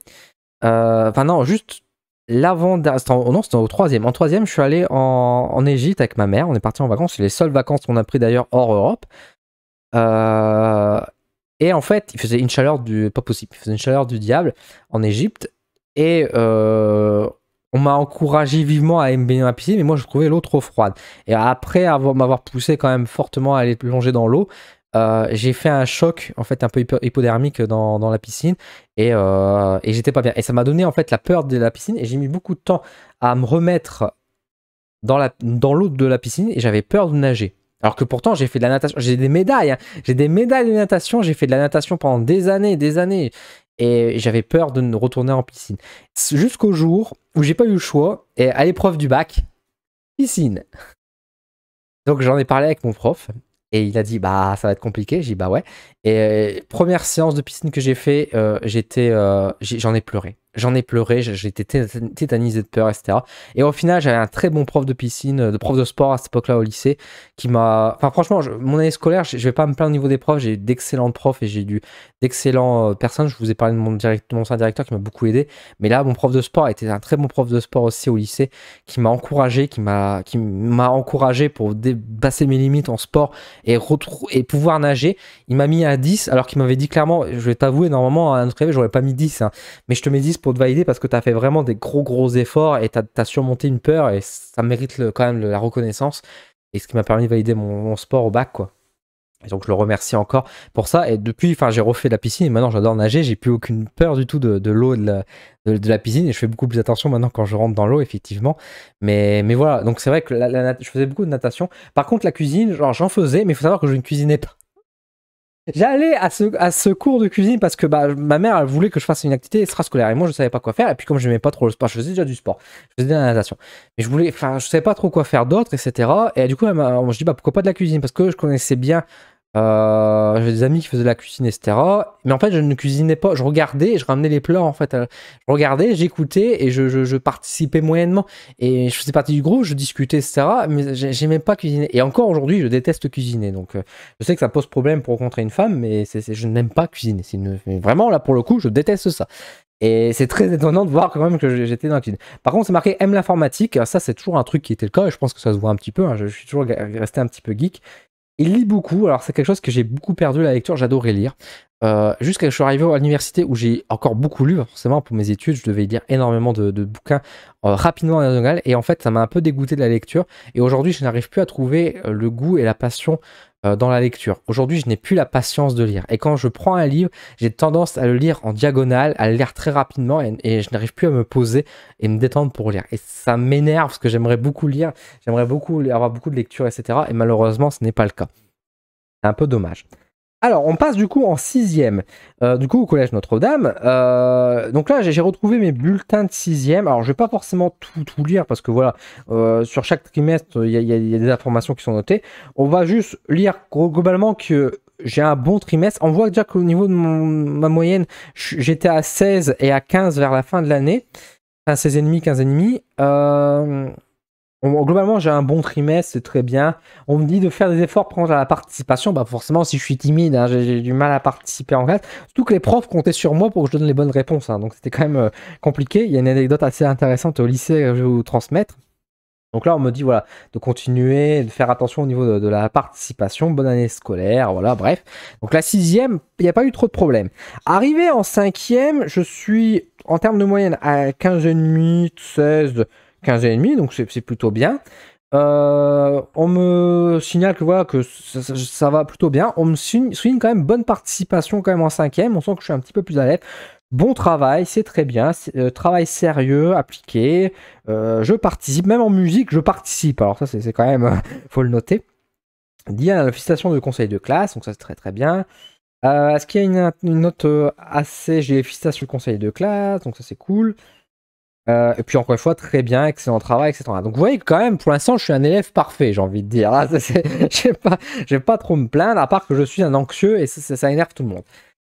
euh, enfin non juste l'avant non c'était au troisième en troisième je suis allé en, en Égypte avec ma mère on est parti en vacances c'est les seules vacances qu'on a pris d'ailleurs hors Europe euh, et en fait, il faisait une chaleur du. Pas possible, il faisait une chaleur du diable en Égypte. Et euh, on m'a encouragé vivement à me baigner dans la piscine, mais moi je trouvais l'eau trop froide. Et après avoir, m'avoir poussé quand même fortement à aller plonger dans l'eau, euh, j'ai fait un choc en fait un peu hypodermique dans, la piscine et, j'étais pas bien. Et ça m'a donné en fait la peur de la piscine et j'ai mis beaucoup de temps à me remettre dans l'eau de la piscine et j'avais peur de nager. Alors que pourtant, j'ai fait de la natation. J'ai des médailles. Hein. J'ai des médailles de natation. J'ai fait de la natation pendant des années et des années. Et j'avais peur de retourner en piscine. Jusqu'au jour où j'ai pas eu le choix. Et à l'épreuve du bac, piscine. Donc j'en ai parlé avec mon prof. Et il a dit, bah, ça va être compliqué. J'ai dit, bah ouais. Et euh, première séance de piscine que j'ai fait, euh, j'étais, euh, j'en ai pleuré. J'en ai pleuré, j'étais tétanisé de peur, etc. Et au final, j'avais un très bon prof de piscine, euh, de prof de sport à cette époque-là au lycée, qui m'a. Enfin, franchement, mon année scolaire, je vais pas me plaindre au niveau des profs. J'ai eu d'excellents profs et j'ai eu d'excellents euh, personnes. Je vous ai parlé de mon, direct... mon directeur qui m'a beaucoup aidé. Mais là, mon prof de sport était un très bon prof de sport aussi au lycée, qui m'a encouragé, qui m'a qui m'a encouragé pour dépasser mes limites en sport et, et pouvoir nager. Il m'a mis à 10, alors qu'il m'avait dit clairement, je vais t'avouer, normalement, à un je j'aurais pas mis 10, hein. mais je te mets 10 de valider parce que tu as fait vraiment des gros gros efforts et tu as, surmonté une peur et ça mérite quand même la reconnaissance et ce qui m'a permis de valider mon, sport au bac quoi. Et donc je le remercie encore pour ça. Et depuis, enfin j'ai refait la piscine et maintenant j'adore nager, j'ai plus aucune peur du tout de, l'eau de la, de, la piscine et je fais beaucoup plus attention maintenant quand je rentre dans l'eau effectivement. Mais, mais voilà, donc c'est vrai que je faisais beaucoup de natation. Par contre la cuisine, genre j'en faisais mais il faut savoir que je ne cuisinais pas. J'allais à ce, à ce cours de cuisine parce que bah, ma mère, elle voulait que je fasse une activité extrascolaire. Et moi, je savais pas quoi faire. Et puis, comme je n'aimais pas trop le sport, je faisais déjà du sport. Je faisais de la natation. Mais je voulais, enfin, je savais pas trop quoi faire d'autre, etc. Et du coup, elle je dis, bah, pourquoi pas de la cuisine Parce que je connaissais bien euh, J'avais des amis qui faisaient la cuisine, etc. Mais en fait, je ne cuisinais pas. Je regardais, je ramenais les plats, en fait. Euh, je regardais, j'écoutais et je, je, participais moyennement. Et je faisais partie du groupe, je discutais, etc. Mais j'aimais pas cuisiner. Et encore aujourd'hui, je déteste cuisiner. Donc, euh, je sais que ça pose problème pour rencontrer une femme, mais c'est je n'aime pas cuisiner. Vraiment, là, pour le coup, je déteste ça. Et c'est très étonnant de voir quand même que j'étais dans la cuisine. Par contre, c'est marqué aime l'informatique. Ça, c'est toujours un truc qui était le cas. Et je pense que ça se voit un petit peu. Hein. Je suis toujours resté un petit peu geek. Il lit beaucoup, alors c'est quelque chose que j'ai beaucoup perdu la lecture, j'adorais lire. Euh, jusqu'à jusqu'à que je suis arrivé à l'université où j'ai encore beaucoup lu, forcément pour mes études, je devais lire énormément de, bouquins euh, rapidement en diagonale, et en fait ça m'a un peu dégoûté de la lecture, et aujourd'hui je n'arrive plus à trouver euh, le goût et la passion euh, dans la lecture. Aujourd'hui, je n'ai plus la patience de lire. Et quand je prends un livre, j'ai tendance à le lire en diagonale, à le lire très rapidement, et, je n'arrive plus à me poser et me détendre pour lire. Et ça m'énerve parce que j'aimerais beaucoup lire, j'aimerais beaucoup avoir beaucoup de lectures, etc. Et malheureusement, ce n'est pas le cas. C'est un peu dommage. Alors, on passe du coup en sixième, euh, du coup au collège Notre-Dame. Euh, donc là, j'ai retrouvé mes bulletins de sixième. Alors, je vais pas forcément tout, tout lire parce que voilà, euh, sur chaque trimestre, il y, a, des informations qui sont notées. On va juste lire globalement que j'ai un bon trimestre. On voit déjà qu'au niveau de ma moyenne, j'étais à 16 et à 15 vers la fin de l'année. Enfin, 16,5, Euh globalement, j'ai un bon trimestre, c'est très bien. On me dit de faire des efforts pour la participation. Bah forcément, si je suis timide, hein, j'ai du mal à participer en classe. Surtout que les profs comptaient sur moi pour que je donne les bonnes réponses. Hein. donc c'était quand même euh, compliqué. Il y a une anecdote assez intéressante au lycée que je vais vous transmettre. Donc là, on me dit voilà de continuer, de faire attention au niveau de, la participation, bonne année scolaire, voilà, bref. Donc la sixième, il n'y a pas eu trop de problèmes. Arrivé en cinquième, je suis en termes de moyenne à 15,5, 16. 15 et demi, donc c'est plutôt bien. Euh, on me signale que voilà que ça, va plutôt bien. On me signe, quand même bonne participation quand même en cinquième. On sent que je suis un petit peu plus à l'aise. Bon travail, c'est très bien. Euh, travail sérieux, appliqué. Euh, je participe, même en musique, je participe. Alors ça, c'est quand même, <laughs> faut le noter. y à la de conseil de classe, donc ça c'est très très bien. Est-ce qu'il y a une, note assez J'ai félicitations le conseil de classe, donc ça c'est cool. Euh, et puis encore une fois, très bien, excellent travail, etc. Donc vous voyez quand même, pour l'instant, je suis un élève parfait, j'ai envie de dire. <laughs> Je pas, vais pas trop me plaindre, à part que je suis un anxieux et ça, énerve tout le monde.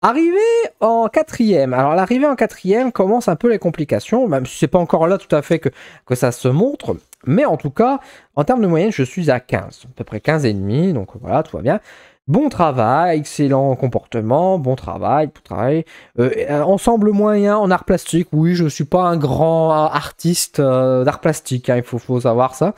Arrivé en quatrième. Alors l'arrivée en quatrième commence un peu les complications, même si c'est pas encore là tout à fait que, ça se montre. Mais en tout cas, en termes de moyenne, je suis à 15, à peu près 15,5 et demi, donc voilà, tout va bien. Bon travail, excellent comportement, bon travail, bon travail. Euh, euh, ensemble moyen en art plastique, oui, je ne suis pas un grand euh, artiste d'art plastique, hein, il faut, savoir ça.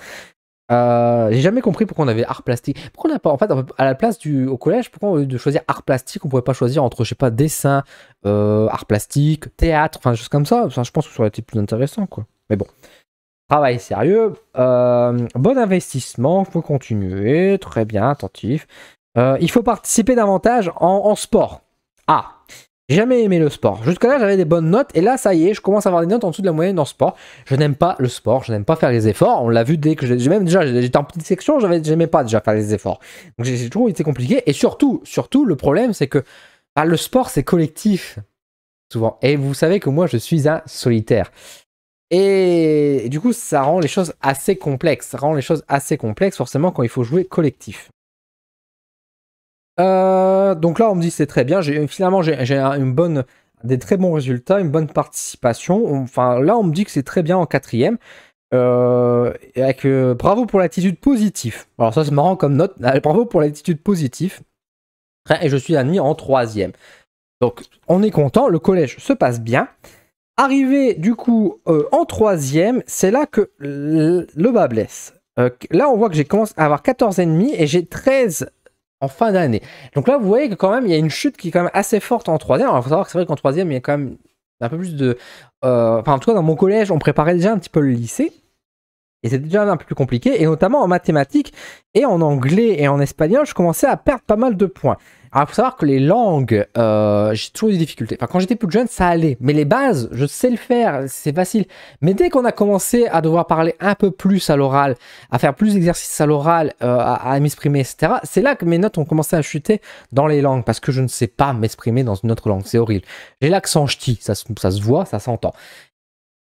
j'ai jamais compris pourquoi on avait art plastique. Pourquoi on n'a pas, en fait, à la place du collège, pourquoi on de choisir art plastique, on pouvait pas choisir entre, je sais pas, dessin, art plastique, théâtre, enfin, juste comme ça. Je pense que ça aurait été plus intéressant, quoi. Mais bon travail sérieux, bon investissement, faut continuer, très bien, attentif. Euh, il faut participer davantage en, sport. Ah, j'ai jamais aimé le sport. Jusque-là, j'avais des bonnes notes et là, ça y est, je commence à avoir des notes en dessous de la moyenne en sport. Je n'aime pas le sport, je n'aime pas faire les efforts. On l'a vu dès que j'ai même déjà, j'étais en petite section, j'avais j'aimais pas déjà faire les efforts. Donc j'ai toujours été compliqué et surtout, surtout, le problème c'est que ah, le sport c'est collectif souvent. Et vous savez que moi, je suis un solitaire. et du coup, ça rend les choses assez complexes. Ça rend les choses assez complexes forcément quand il faut jouer collectif. Euh, donc là, on me dit c'est très bien. Finalement, j'ai une bonne, des très bons résultats, une bonne participation. Enfin, là, on me dit que c'est très bien en quatrième. Euh, avec bravo pour l'attitude positive. Alors ça, c'est marrant comme note. Ah, bravo pour l'attitude positive. Et je suis admis en troisième. Donc, on est content. Le collège se passe bien. Arrivé du coup euh, en troisième, c'est là que le bas blesse. Euh, là, on voit que j'ai commencé à avoir 14 ennemis et j'ai 13 fin d'année. Donc là, vous voyez que quand même, il y a une chute qui est quand même assez forte en troisième. Alors, il faut savoir que c'est vrai qu'en troisième, il y a quand même un peu plus de... Euh, enfin, en tout cas, dans mon collège, on préparait déjà un petit peu le lycée. Et c'était déjà un peu plus compliqué. Et notamment en mathématiques et en anglais et en espagnol, je commençais à perdre pas mal de points. Alors, ah, faut savoir que les langues, euh, j'ai toujours eu des difficultés. Enfin, quand j'étais plus jeune, ça allait. Mais les bases, je sais le faire, c'est facile. Mais dès qu'on a commencé à devoir parler un peu plus à l'oral, à faire plus d'exercices à l'oral, euh, à, m'exprimer, etc., c'est là que mes notes ont commencé à chuter dans les langues, parce que je ne sais pas m'exprimer dans une autre langue. C'est horrible. J'ai l'accent ch'ti, ça, ça se voit, ça s'entend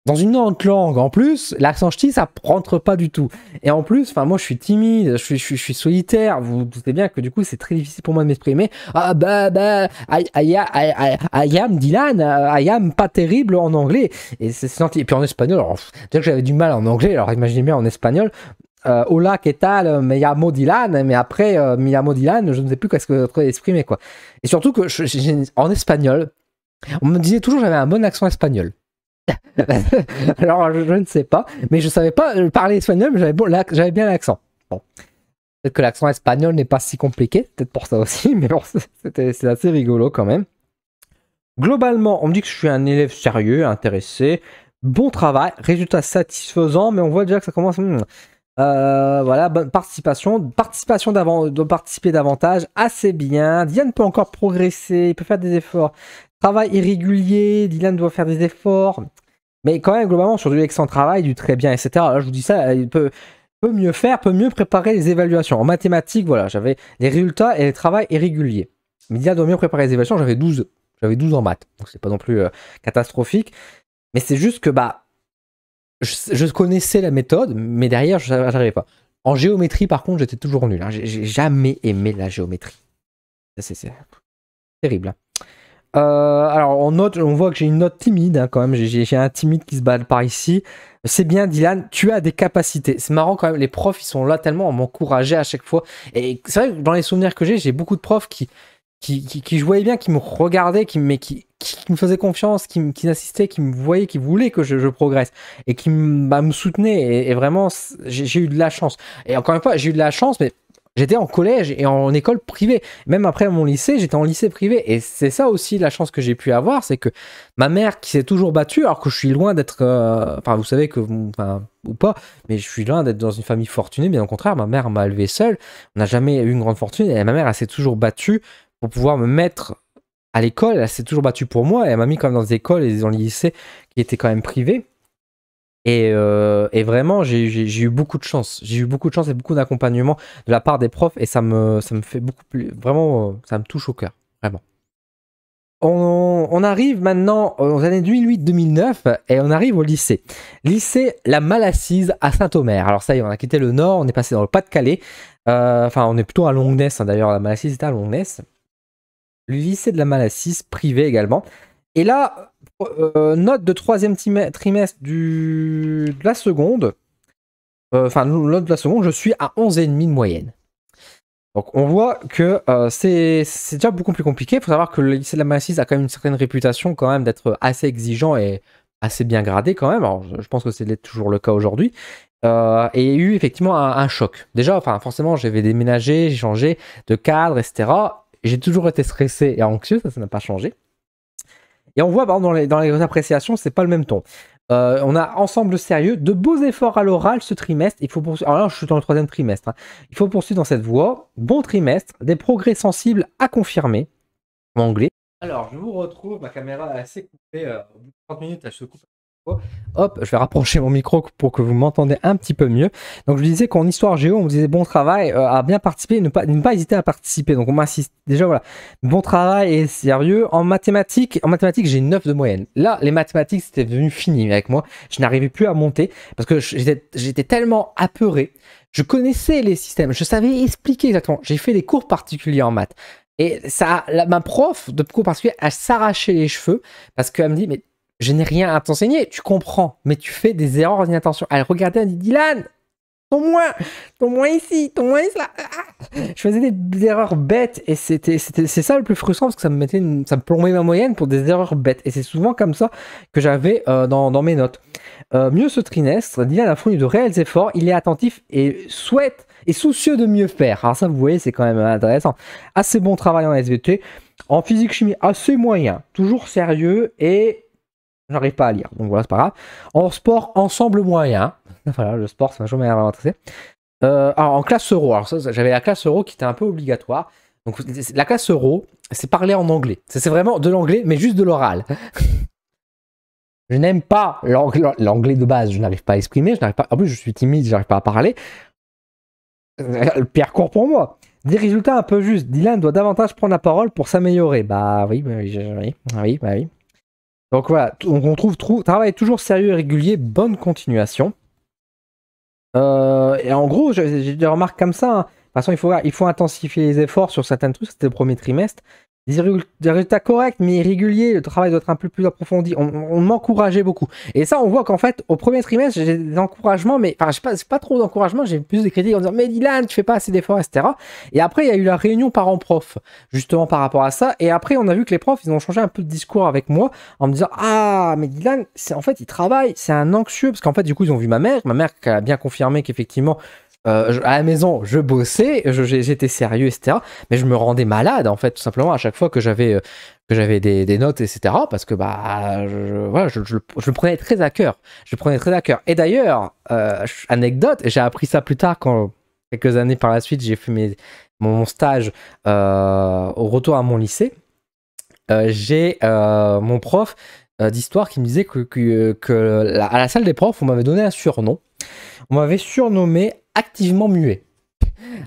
dans une autre langue. En plus, l'accent ch'ti, ça rentre pas du tout. Et en plus, enfin, moi, je suis timide, je suis, je suis, solitaire. Vous vous doutez bien que du coup, c'est très difficile pour moi de m'exprimer. Ah bah bah, I, am Dylan, euh, I am pas terrible en anglais. Et c'est puis en espagnol, alors, que j'avais du mal en anglais, alors imaginez bien en espagnol. Euh, hola, que tal, me llamo Dylan, mais après, euh, me Dylan, je ne sais plus qu'est-ce que exprimer, quoi. Et surtout que je, en espagnol, on me disait toujours j'avais un bon accent espagnol. <laughs> Alors, je, ne sais pas, mais je savais pas euh, parler espagnol, mais j'avais bon, bien l'accent. Bon. Peut-être que l'accent espagnol n'est pas si compliqué, peut-être pour ça aussi, <laughs> mais bon, c'est assez rigolo quand même. Globalement, on me dit que je suis un élève sérieux, intéressé, bon travail, résultat satisfaisant, mais on voit déjà que ça commence. Hmm, euh, voilà, bonne participation. Participation d'avant, de participer davantage, assez bien. Diane peut encore progresser, il peut faire des efforts. Travail irrégulier, Dylan doit faire des efforts. Mais quand même, globalement, sur du excellent travail, du très bien, etc. je vous dis ça, il peut, peut mieux faire, peut mieux préparer les évaluations. En mathématiques, voilà, j'avais les résultats et le travail irrégulier. Mais Dylan doit mieux préparer les évaluations, j'avais 12. J'avais 12 en maths, donc c'est pas non plus euh, catastrophique. Mais c'est juste que, bah, je, connaissais la méthode, mais derrière, je n'arrivais pas. En géométrie, par contre, j'étais toujours nul. Hein. J'ai jamais aimé la géométrie. C'est terrible. Hein. Euh, alors on note, on voit que j'ai une note timide hein, quand même. J'ai un timide qui se balade par ici. C'est bien Dylan, tu as des capacités. C'est marrant quand même. Les profs ils sont là tellement à m'encourager à chaque fois. Et c'est vrai que dans les souvenirs que j'ai, j'ai beaucoup de profs qui qui, qui, jouaient bien, qui me regardaient, qui, qui, me faisaient confiance, qui, qui qui me voyaient, qui voulaient que je, progresse et qui bah, me soutenaient. et vraiment, j'ai eu de la chance. Et encore une fois, j'ai eu de la chance, mais J'étais en collège et en école privée. Même après mon lycée, j'étais en lycée privé. Et c'est ça aussi la chance que j'ai pu avoir, c'est que ma mère qui s'est toujours battue, alors que je suis loin d'être... Euh, enfin, vous savez que... ou pas, mais je suis loin d'être dans une famille fortunée, bien au contraire, ma mère m'a élevé seule. On n'a jamais eu une grande fortune. Et ma mère, elle s'est toujours battue pour pouvoir me mettre à l'école. Elle s'est toujours battue pour moi. Et elle m'a mis quand même dans des écoles et dans les lycées qui étaient quand même privés. Euh, et, vraiment, j'ai eu beaucoup de chance. J'ai eu beaucoup de chance et beaucoup d'accompagnement de la part des profs et ça me, fait beaucoup plus. Vraiment, euh, ça me touche au cœur. Vraiment. On, arrive maintenant aux années 2008-2009 et on arrive au lycée. Lycée La Malassise à Saint-Omer. Alors ça y est, on a quitté le Nord, on est passé dans le Pas-de-Calais. Euh, enfin, on est plutôt à Longnes hein, d'ailleurs. La Malassise est à Longnes. Le lycée de la Malassise, privé également. Et là, euh, note de troisième trimestre du, de la seconde, euh, enfin, note de la seconde, je suis à 11,5 de moyenne. Donc on voit que euh, c'est déjà beaucoup plus compliqué. Il faut savoir que le lycée de la Massise a quand même une certaine réputation quand même d'être assez exigeant et assez bien gradé quand même. Alors je pense que c'est toujours le cas aujourd'hui. et il y a eu effectivement un, choc. Déjà, enfin forcément, j'avais déménagé, j'ai changé de cadre, etc. J'ai toujours été stressé et anxieux, ça, ça n'a pas changé. Et on voit dans, les, dans les appréciations, c'est pas le même ton. Euh, on a ensemble sérieux, de beaux efforts à l'oral ce trimestre. Il faut Alors là, je suis dans le troisième trimestre. Hein. Il faut poursuivre dans cette voie. Bon trimestre, des progrès sensibles à confirmer en anglais. Alors, je vous retrouve. Ma caméra est assez coupée. Euh, au bout de 30 minutes, elle se coupe Hop, je vais rapprocher mon micro pour que vous m'entendez un petit peu mieux. Donc je disais qu'en histoire géo, on vous disait bon travail euh, à bien participer, ne pas, ne pas hésiter à participer. Donc on m'insiste déjà voilà, bon travail et sérieux. En mathématiques, en mathématiques j'ai 9 de moyenne. Là, les mathématiques c'était devenu fini avec moi. Je n'arrivais plus à monter parce que j'étais tellement apeuré. Je connaissais les systèmes, je savais expliquer exactement. J'ai fait des cours particuliers en maths. Et ça, ma prof de cours particulier, elle s'arrachait les cheveux parce qu'elle me dit mais je n'ai rien à t'enseigner, tu comprends, mais tu fais des erreurs en inattention. Allez, regardez, on dit Dylan, ton moins, ton moins ici, ton moins là. Ah. Je faisais des, erreurs bêtes et c'était, c'est ça le plus frustrant parce que ça me mettait, ça plombait ma moyenne pour des erreurs bêtes. Et c'est souvent comme ça que j'avais euh, dans, mes notes. Euh, mieux ce trimestre, Dylan a fourni de réels efforts. Il est attentif et souhaite et soucieux de mieux faire. Alors ça, vous voyez, c'est quand même intéressant. Assez bon travail en SVT, en physique chimie assez moyen, toujours sérieux et J'arrive pas à lire, donc voilà, c'est pas grave. En sport, ensemble moyen. <laughs> voilà, le sport, ça m'a jamais intéressé. Euh, alors, en classe euro, j'avais la classe euro qui était un peu obligatoire. Donc, la classe euro, c'est parler en anglais. C'est vraiment de l'anglais, mais juste de l'oral. <laughs> je n'aime pas l'anglais de base, je n'arrive pas à exprimer, je n'arrive pas. En plus, je suis timide, je n'arrive pas à parler. Euh, le pire cours pour moi. Des résultats un peu justes. Dylan doit davantage prendre la parole pour s'améliorer. Bah oui, bah oui, ah oui, bah oui. Donc voilà, on trouve travail toujours sérieux et régulier, bonne continuation. Euh, et en gros, j'ai des remarques comme ça. Hein. De toute façon, il faut, il faut intensifier les efforts sur certains trucs, c'était le premier trimestre des résultats corrects mais irréguliers, le travail doit être un peu plus approfondi. On, m'encourageait beaucoup. Et ça, on voit qu'en fait, au premier trimestre, j'ai des encouragements, mais enfin, je pas, pas trop d'encouragements, j'ai plus de critiques en disant, mais Dylan, tu fais pas assez d'efforts, etc. Et après, il y a eu la réunion parents-prof, justement par rapport à ça. Et après, on a vu que les profs, ils ont changé un peu de discours avec moi en me disant, ah, mais Dylan, en fait, il travaille, c'est un anxieux, parce qu'en fait, du coup, ils ont vu ma mère, ma mère qui a bien confirmé qu'effectivement, euh, à la maison, je bossais, j'étais sérieux, etc. Mais je me rendais malade, en fait, tout simplement, à chaque fois que j'avais euh, que j'avais des, notes, etc. Parce que bah, je, voilà, je, le prenais très à cœur. Je prenais très à cœur. Et d'ailleurs, euh, anecdote, j'ai appris ça plus tard quand quelques années par la suite, j'ai fait mon stage au retour à mon lycée. j'ai mon prof d'histoire qui me disait que, que, à la salle des profs, on m'avait donné un surnom. On m'avait surnommé activement muet.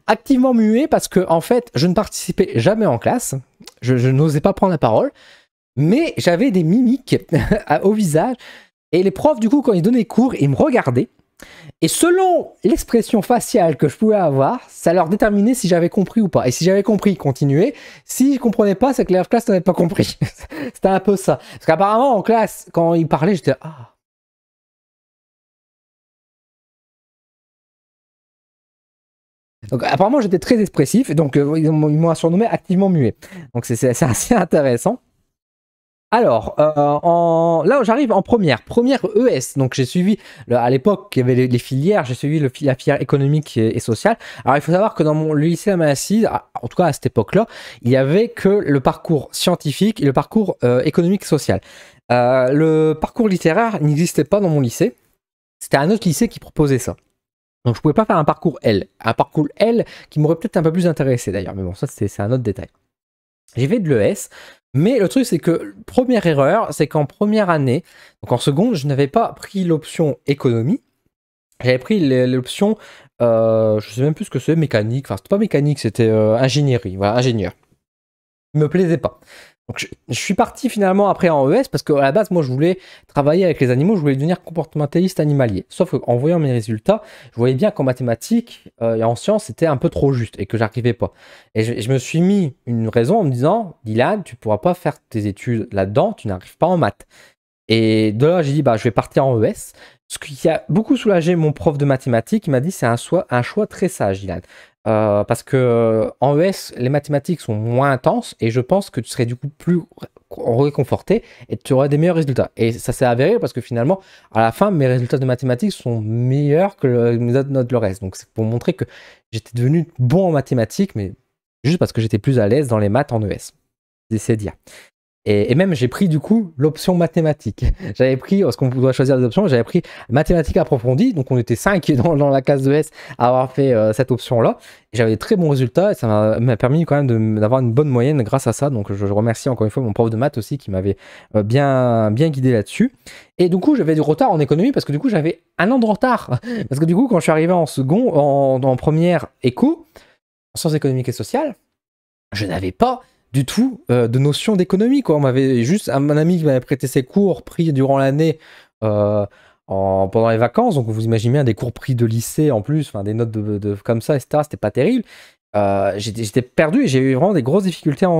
Activement muet parce que, en fait, je ne participais jamais en classe. Je, n'osais pas prendre la parole. Mais j'avais des mimiques <laughs> au visage. Et les profs, du coup, quand ils donnaient cours, ils me regardaient. Et selon l'expression faciale que je pouvais avoir, ça leur déterminait si j'avais compris ou pas. Et si j'avais compris, continuer. Si je comprenais pas, c'est que la classe n'avaient pas compris. <laughs> C'était un peu ça. Parce qu'apparemment, en classe, quand ils parlaient, j'étais Ah, apparemment j'étais très expressif, donc euh, ils m'ont surnommé activement muet. Donc c'est assez intéressant. Alors, euh, là j'arrive en première, première ES. Donc j'ai suivi, à l'époque, il y avait les, filières, j'ai suivi la filière économique et, sociale. Alors il faut savoir que dans mon lycée à Massy, ah, en tout cas à cette époque-là, il n'y avait que le parcours scientifique et le parcours euh, économique et social. le parcours littéraire n'existait pas dans mon lycée. C'était un autre lycée qui proposait ça. Donc je pouvais pas faire un parcours L. Un parcours L qui m'aurait peut-être un peu plus intéressé d'ailleurs, mais bon, ça c'est un autre détail. J'ai fait de l'ES, mais le truc c'est que première erreur, c'est qu'en première année, donc en seconde, je n'avais pas pris l'option économie. J'avais pris l'option, je euh, je sais même plus ce que c'est, mécanique, enfin c'était pas mécanique, c'était euh, ingénierie, voilà, ingénieur. Il me plaisait pas. Donc je, suis parti finalement après en ES parce qu'à la base, moi, je voulais travailler avec les animaux, je voulais devenir comportementaliste animalier. Sauf qu'en voyant mes résultats, je voyais bien qu'en mathématiques euh, et en sciences, c'était un peu trop juste et que j'arrivais pas. Et je, me suis mis une raison en me disant, Dylan, tu pourras pas faire tes études là-dedans, tu n'arrives pas en maths. Et de là, j'ai dit, bah, je vais partir en ES. Ce qui a beaucoup soulagé mon prof de mathématiques, il m'a dit, c'est un, un choix très sage, Dylan. Euh, parce que euh, en ES, les mathématiques sont moins intenses et je pense que tu serais du coup plus réconforté et tu aurais des meilleurs résultats. Et ça s'est avéré parce que finalement, à la fin, mes résultats de mathématiques sont meilleurs que le, le reste. Donc c'est pour montrer que j'étais devenu bon en mathématiques, mais juste parce que j'étais plus à l'aise dans les maths en ES. C'est dire. Et, même, j'ai pris du coup l'option mathématique, <laughs> J'avais pris, parce qu'on doit choisir des options, j'avais pris mathématiques approfondies. Donc, on était cinq <laughs> dans, dans la case de S à avoir fait euh, cette option-là. J'avais des très bons résultats et ça m'a permis quand même d'avoir une bonne moyenne grâce à ça. Donc, je, remercie encore une fois mon prof de maths aussi qui m'avait euh, bien, bien guidé là-dessus. Et du coup, j'avais du retard en économie parce que du coup, j'avais un an de retard. <laughs> Parce que du coup, quand je suis arrivé en second, en, en première éco, en sciences économiques et sociales, je n'avais pas du tout euh, de notion d'économie. On m'avait juste un, ami qui m'avait prêté ses cours pris durant l'année euh, pendant les vacances. Donc vous imaginez bien des cours pris de lycée en plus, des notes de, comme ça, etc. C'était pas terrible. Euh, j'étais, perdu et j'ai eu vraiment des grosses difficultés en,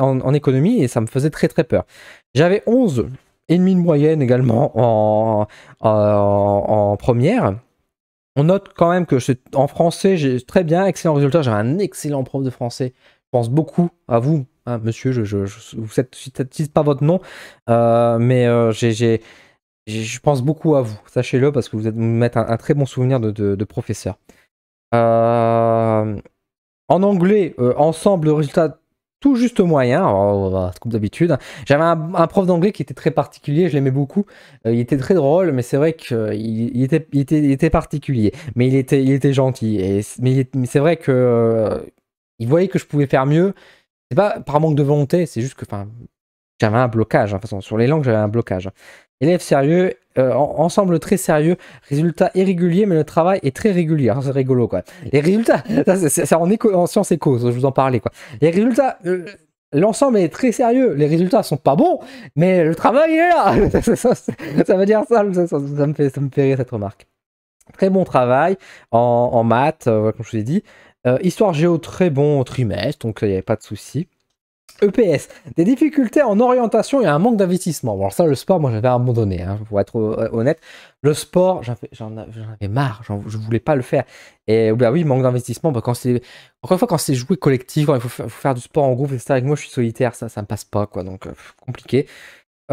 en, économie et ça me faisait très très peur. J'avais 11 et demi de moyenne également en, première. On note quand même que en français, j'ai très bien, excellent résultat. j'ai un excellent prof de français pense beaucoup à vous, hein, monsieur. Je, vous pas votre nom, euh, mais euh, j'ai, je pense beaucoup à vous. Sachez-le parce que vous êtes vous mettez un, très bon souvenir de, professeur. Euh, en anglais, ensemble, le résultat tout juste moyen, oh, oh, oh, comme d'habitude. J'avais un, prof d'anglais qui était très particulier, je l'aimais beaucoup. il était très drôle, mais c'est vrai qu'il il était, était, particulier. Mais il était, il était gentil. Et, mais c'est vrai que il voyait que je pouvais faire mieux. C'est pas par manque de volonté, c'est juste que enfin, j'avais un blocage. Hein, façon, sur les langues, j'avais un blocage. Élève sérieux, euh, ensemble très sérieux, résultats irréguliers, mais le travail est très régulier. Ah, c'est rigolo, quoi. Les résultats, <laughs> c'est en, en, science et je vous en parlais, quoi. Les résultats. Euh, l'ensemble est très sérieux, les résultats sont pas bons, mais le travail est là. <laughs> ça, veut dire ça, ça, me fait, ça me rire cette remarque. Très bon travail en, maths, euh, comme je vous ai dit. Euh, histoire géo très bon trimestre, donc il n'y avait pas de souci. EPS, des difficultés en orientation et un manque d'investissement. Bon, ça, le sport, moi j'avais abandonné, hein, pour être euh, honnête. Le sport, j'en avais marre, je voulais pas le faire. Et bah oui, manque d'investissement, bah, quand Encore une fois, quand c'est joué collectif, il faut faire, du sport en groupe, etc. Avec moi, je suis solitaire, ça, ça me passe pas, quoi, donc euh, compliqué.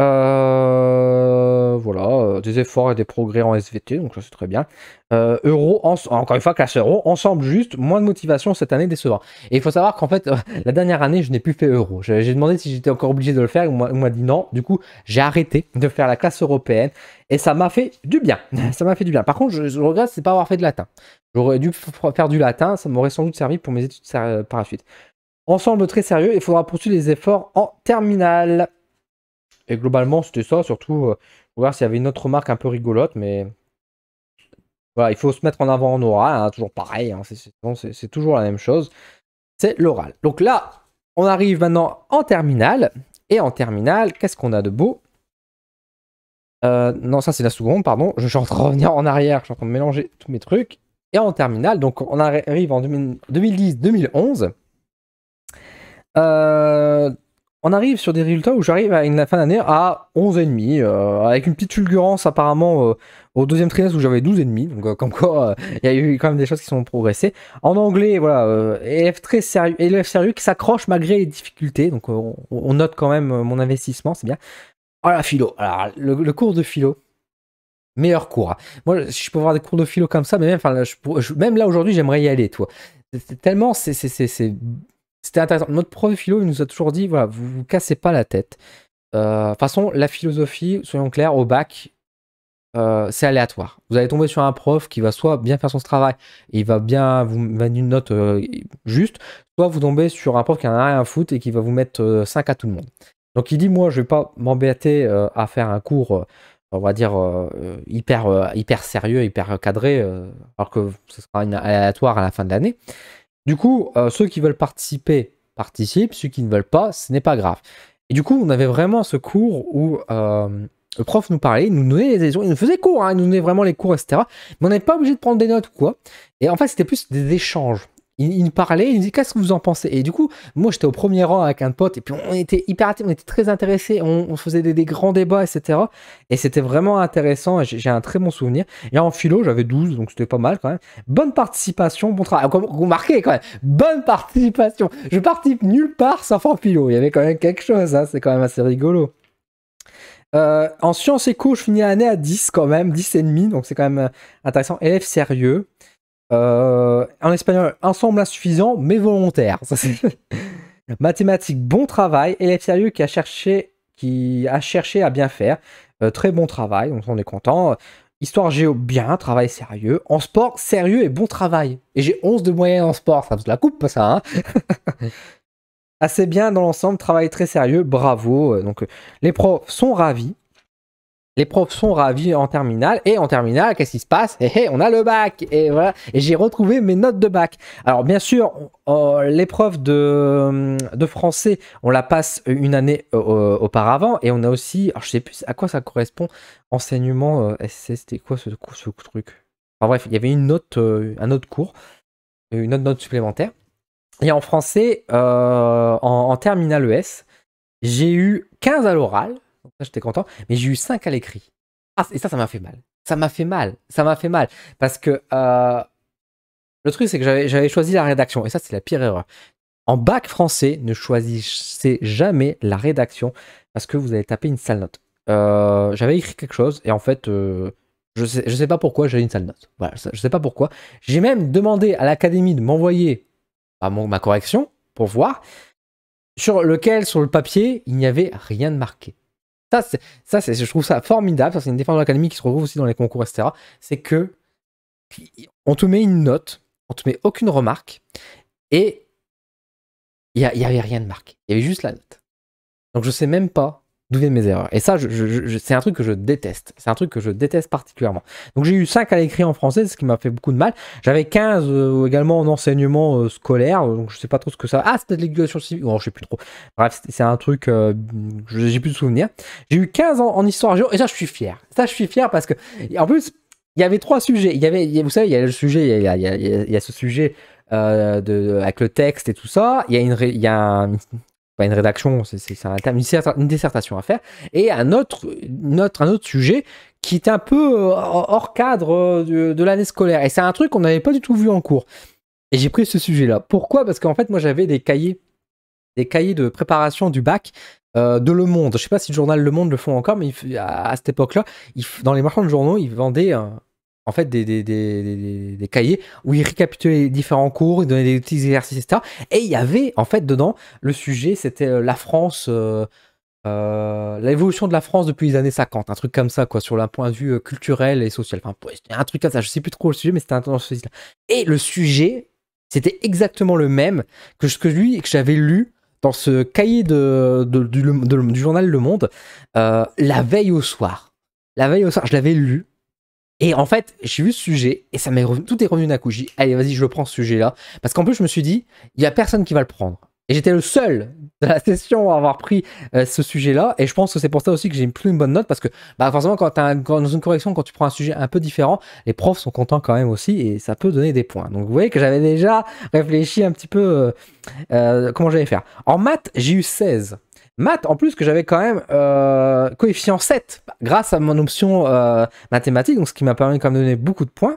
Euh, voilà, euh, des efforts et des progrès en SVT, donc ça c'est très bien. Euh, euro, encore une fois, classe euro, ensemble juste, moins de motivation cette année décevant. Et il faut savoir qu'en fait, <laughs> la dernière année, je n'ai plus fait euro. J'ai demandé si j'étais encore obligé de le faire, on m'a dit non. Du coup, j'ai arrêté de faire la classe européenne et ça m'a fait du bien. <laughs> ça m'a fait du bien. Par contre, je, je regrette, c'est pas avoir fait de latin. J'aurais dû faire du latin, ça m'aurait sans doute servi pour mes études euh, par la suite. Ensemble, très sérieux, il faudra poursuivre les efforts en terminale. Et globalement, c'était ça, surtout euh, voir s'il y avait une autre marque un peu rigolote, mais voilà, il faut se mettre en avant en oral, hein, toujours pareil, hein, c'est toujours la même chose. C'est l'oral. Donc là, on arrive maintenant en terminale. Et en terminale, qu'est-ce qu'on a de beau euh, Non, ça c'est la seconde, pardon. Je suis en train de revenir en arrière, je suis en train de mélanger tous mes trucs. Et en terminale, donc on arrive en 2010-2011. Euh, on arrive sur des résultats où j'arrive à une fin d'année à 11,5, demi, euh, avec une petite fulgurance apparemment euh, au deuxième trimestre où j'avais 12,5, donc euh, comme quoi il y a eu quand même des choses qui sont progressées. En anglais, voilà, élève très sérieux, qui s'accroche malgré les difficultés, donc on, note quand même mon investissement, c'est bien. Ah la philo, alors le, cours de philo, meilleur cours. Hein. Moi, si je peux avoir des cours de philo comme ça, mais même, là, même là aujourd'hui, j'aimerais y aller, toi. C'est tellement, c'est c'était intéressant. Notre prof philo, il nous a toujours dit, voilà, vous vous cassez pas la tête. Euh, de toute façon, la philosophie, soyons clairs, au bac, euh, c'est aléatoire. Vous allez tomber sur un prof qui va soit bien faire son travail et il va bien vous mettre une note euh, juste, soit vous tombez sur un prof qui n'en a rien à foutre et qui va vous mettre 5 à tout le monde. Donc il dit, moi, je vais pas m'embêter à faire un cours on va dire, hyper, hyper sérieux, hyper cadré, alors que ce sera aléatoire à la fin de l'année. Du coup, euh, ceux qui veulent participer participent, ceux qui ne veulent pas, ce n'est pas grave. Et du coup, on avait vraiment ce cours où euh, le prof nous parlait, nous donnait les il nous faisait cours, hein, il nous donnait vraiment les cours, etc. Mais on n'était pas obligé de prendre des notes ou quoi. Et en fait, c'était plus des échanges il, me parlait, il me dit qu'est-ce que vous en pensez Et du coup, moi j'étais au premier rang avec un pote et puis on était hyper on était très intéressés, on, faisait des, grands débats, etc. Et c'était vraiment intéressant, j'ai un très bon souvenir. Et en philo, j'avais 12, donc c'était pas mal quand même. Bonne participation, bon travail. vous marquez quand même, bonne participation. Je participe nulle part sans faire philo, il y avait quand même quelque chose, hein, c'est quand même assez rigolo. Euh, en sciences éco, je finis l'année à 10 quand même, 10 et demi, donc c'est quand même euh, intéressant. Élève sérieux. Euh, en espagnol, ensemble insuffisant, mais volontaire. <laughs> Mathématiques, bon travail. Élève sérieux qui a cherché, qui a cherché à bien faire. Euh, très bon travail, donc on est content. Histoire géo, bien, travail sérieux. En sport, sérieux et bon travail. Et j'ai 11 de moyenne en sport, ça me la coupe ça. Hein. <laughs> Assez bien dans l'ensemble, travail très sérieux, bravo. Euh, donc les profs sont ravis. Les profs sont ravis en terminale. Et en terminale, qu'est-ce qui se passe eh, eh, on a le bac Et voilà. Et j'ai retrouvé mes notes de bac. Alors, bien sûr, euh, l'épreuve euh, de, français, on la passe une année euh, auparavant. Et on a aussi, alors je sais plus à quoi ça correspond, enseignement C'était quoi ce, truc Enfin bref, il y avait une note, un autre cours, une autre note supplémentaire. Et en français, en, en terminale ES, j'ai eu 15 à l'oral, j'étais content. Mais j'ai eu 5 à l'écrit. Ah, et ça, ça m'a fait mal. Ça m'a fait mal. Ça m'a fait mal. Parce que euh, le truc, c'est que j'avais choisi la rédaction. Et ça, c'est la pire erreur. En bac français, ne choisissez jamais la rédaction parce que vous allez taper une sale note. Euh, j'avais écrit quelque chose et en fait, euh, je, sais, sais pas pourquoi j'ai une sale note. Voilà, je sais pas pourquoi. J'ai même demandé à l'académie de m'envoyer bah, ma correction pour voir sur lequel, sur le papier, il n'y avait rien de marqué. Ça, je trouve ça formidable. c'est une défense de l'académie qui se retrouve aussi dans les concours, etc. C'est que on te met une note, on te met aucune remarque, et il n'y avait rien de marqué. Il y avait juste la note. Donc je sais même pas d'où viennent mes erreurs. Et ça, c'est un truc que je déteste. C'est un truc que je déteste particulièrement. Donc j'ai eu 5 à l'écrit en français, ce qui m'a fait beaucoup de mal. J'avais 15 euh, également en enseignement euh, scolaire, donc je sais pas trop ce que ça... Ah, c'était de l'éducation civile Bon, je sais plus trop. Bref, c'est un truc... Euh, j'ai plus de souvenirs. J'ai eu 15 ans en histoire géo, et ça, je suis fier. Ça, je suis fier parce que... En plus, il y avait trois sujets. Il y avait, vous savez, il y a le sujet, il y a, ce sujet... de, avec le texte et tout ça, il y a, une, il y a un, une rédaction, c'est une, dissertation à faire, et un autre, un autre sujet qui est un peu euh, hors cadre euh, de, l'année scolaire. Et c'est un truc qu'on n'avait pas du tout vu en cours. Et j'ai pris ce sujet-là. Pourquoi Parce qu'en fait, moi, j'avais des cahiers, des cahiers de préparation du bac euh, de Le Monde. Je sais pas si le journal Le Monde le font encore, mais à, à cette époque-là, dans les marchands de journaux, ils vendaient un, en fait des, des, des, des, cahiers où il récapitulait les différents cours, il donnait des petits exercices, etc. Et il y avait en fait dedans le sujet, c'était euh, la France, euh, euh, l'évolution de la France depuis les années 50, un truc comme ça, quoi, sur un point de vue culturel et social. Enfin, un truc comme ça, je sais plus trop le sujet, mais c'était un truc comme ça. Et le sujet, c'était exactement le même que ce que lui, que j'avais lu dans ce cahier de, du, journal Le Monde la veille au soir. La veille au soir, je l'avais lu et en fait, j'ai vu ce sujet et ça m'est tout est revenu d'un coup. allez, vas-y, je le prends ce sujet-là. Parce qu'en plus, je me suis dit, il n'y a personne qui va le prendre. Et j'étais le seul de la session à avoir pris euh, ce sujet-là. Et je pense que c'est pour ça aussi que j'ai plus une bonne note. Parce que bah, forcément, quand tu dans une correction, quand tu prends un sujet un peu différent, les profs sont contents quand même aussi. Et ça peut donner des points. Donc vous voyez que j'avais déjà réfléchi un petit peu euh, euh, comment j'allais faire. En maths, j'ai eu 16. Math, en plus que j'avais quand même euh, coefficient 7 grâce à mon option euh, mathématique, donc ce qui m'a permis quand même de donner beaucoup de points.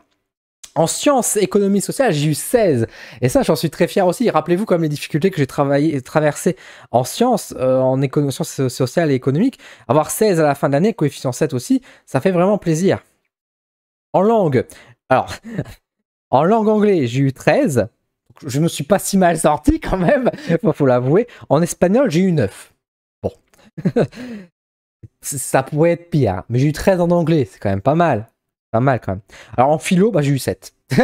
En sciences, économie sociale, j'ai eu 16. Et ça, j'en suis très fier aussi. Rappelez-vous comme les difficultés que j'ai traversées en sciences, euh, en sciences sociales et économiques. Avoir 16 à la fin d'année, coefficient 7 aussi, ça fait vraiment plaisir. En langue, alors, <laughs> en langue anglaise, j'ai eu 13. Je me suis pas si mal sorti quand même, <laughs> faut l'avouer. En espagnol, j'ai eu 9 ça pouvait être pire. Hein. Mais j'ai eu 13 en anglais, c'est quand même pas mal. Pas mal quand même. Alors en philo, bah, j'ai eu 7. <laughs>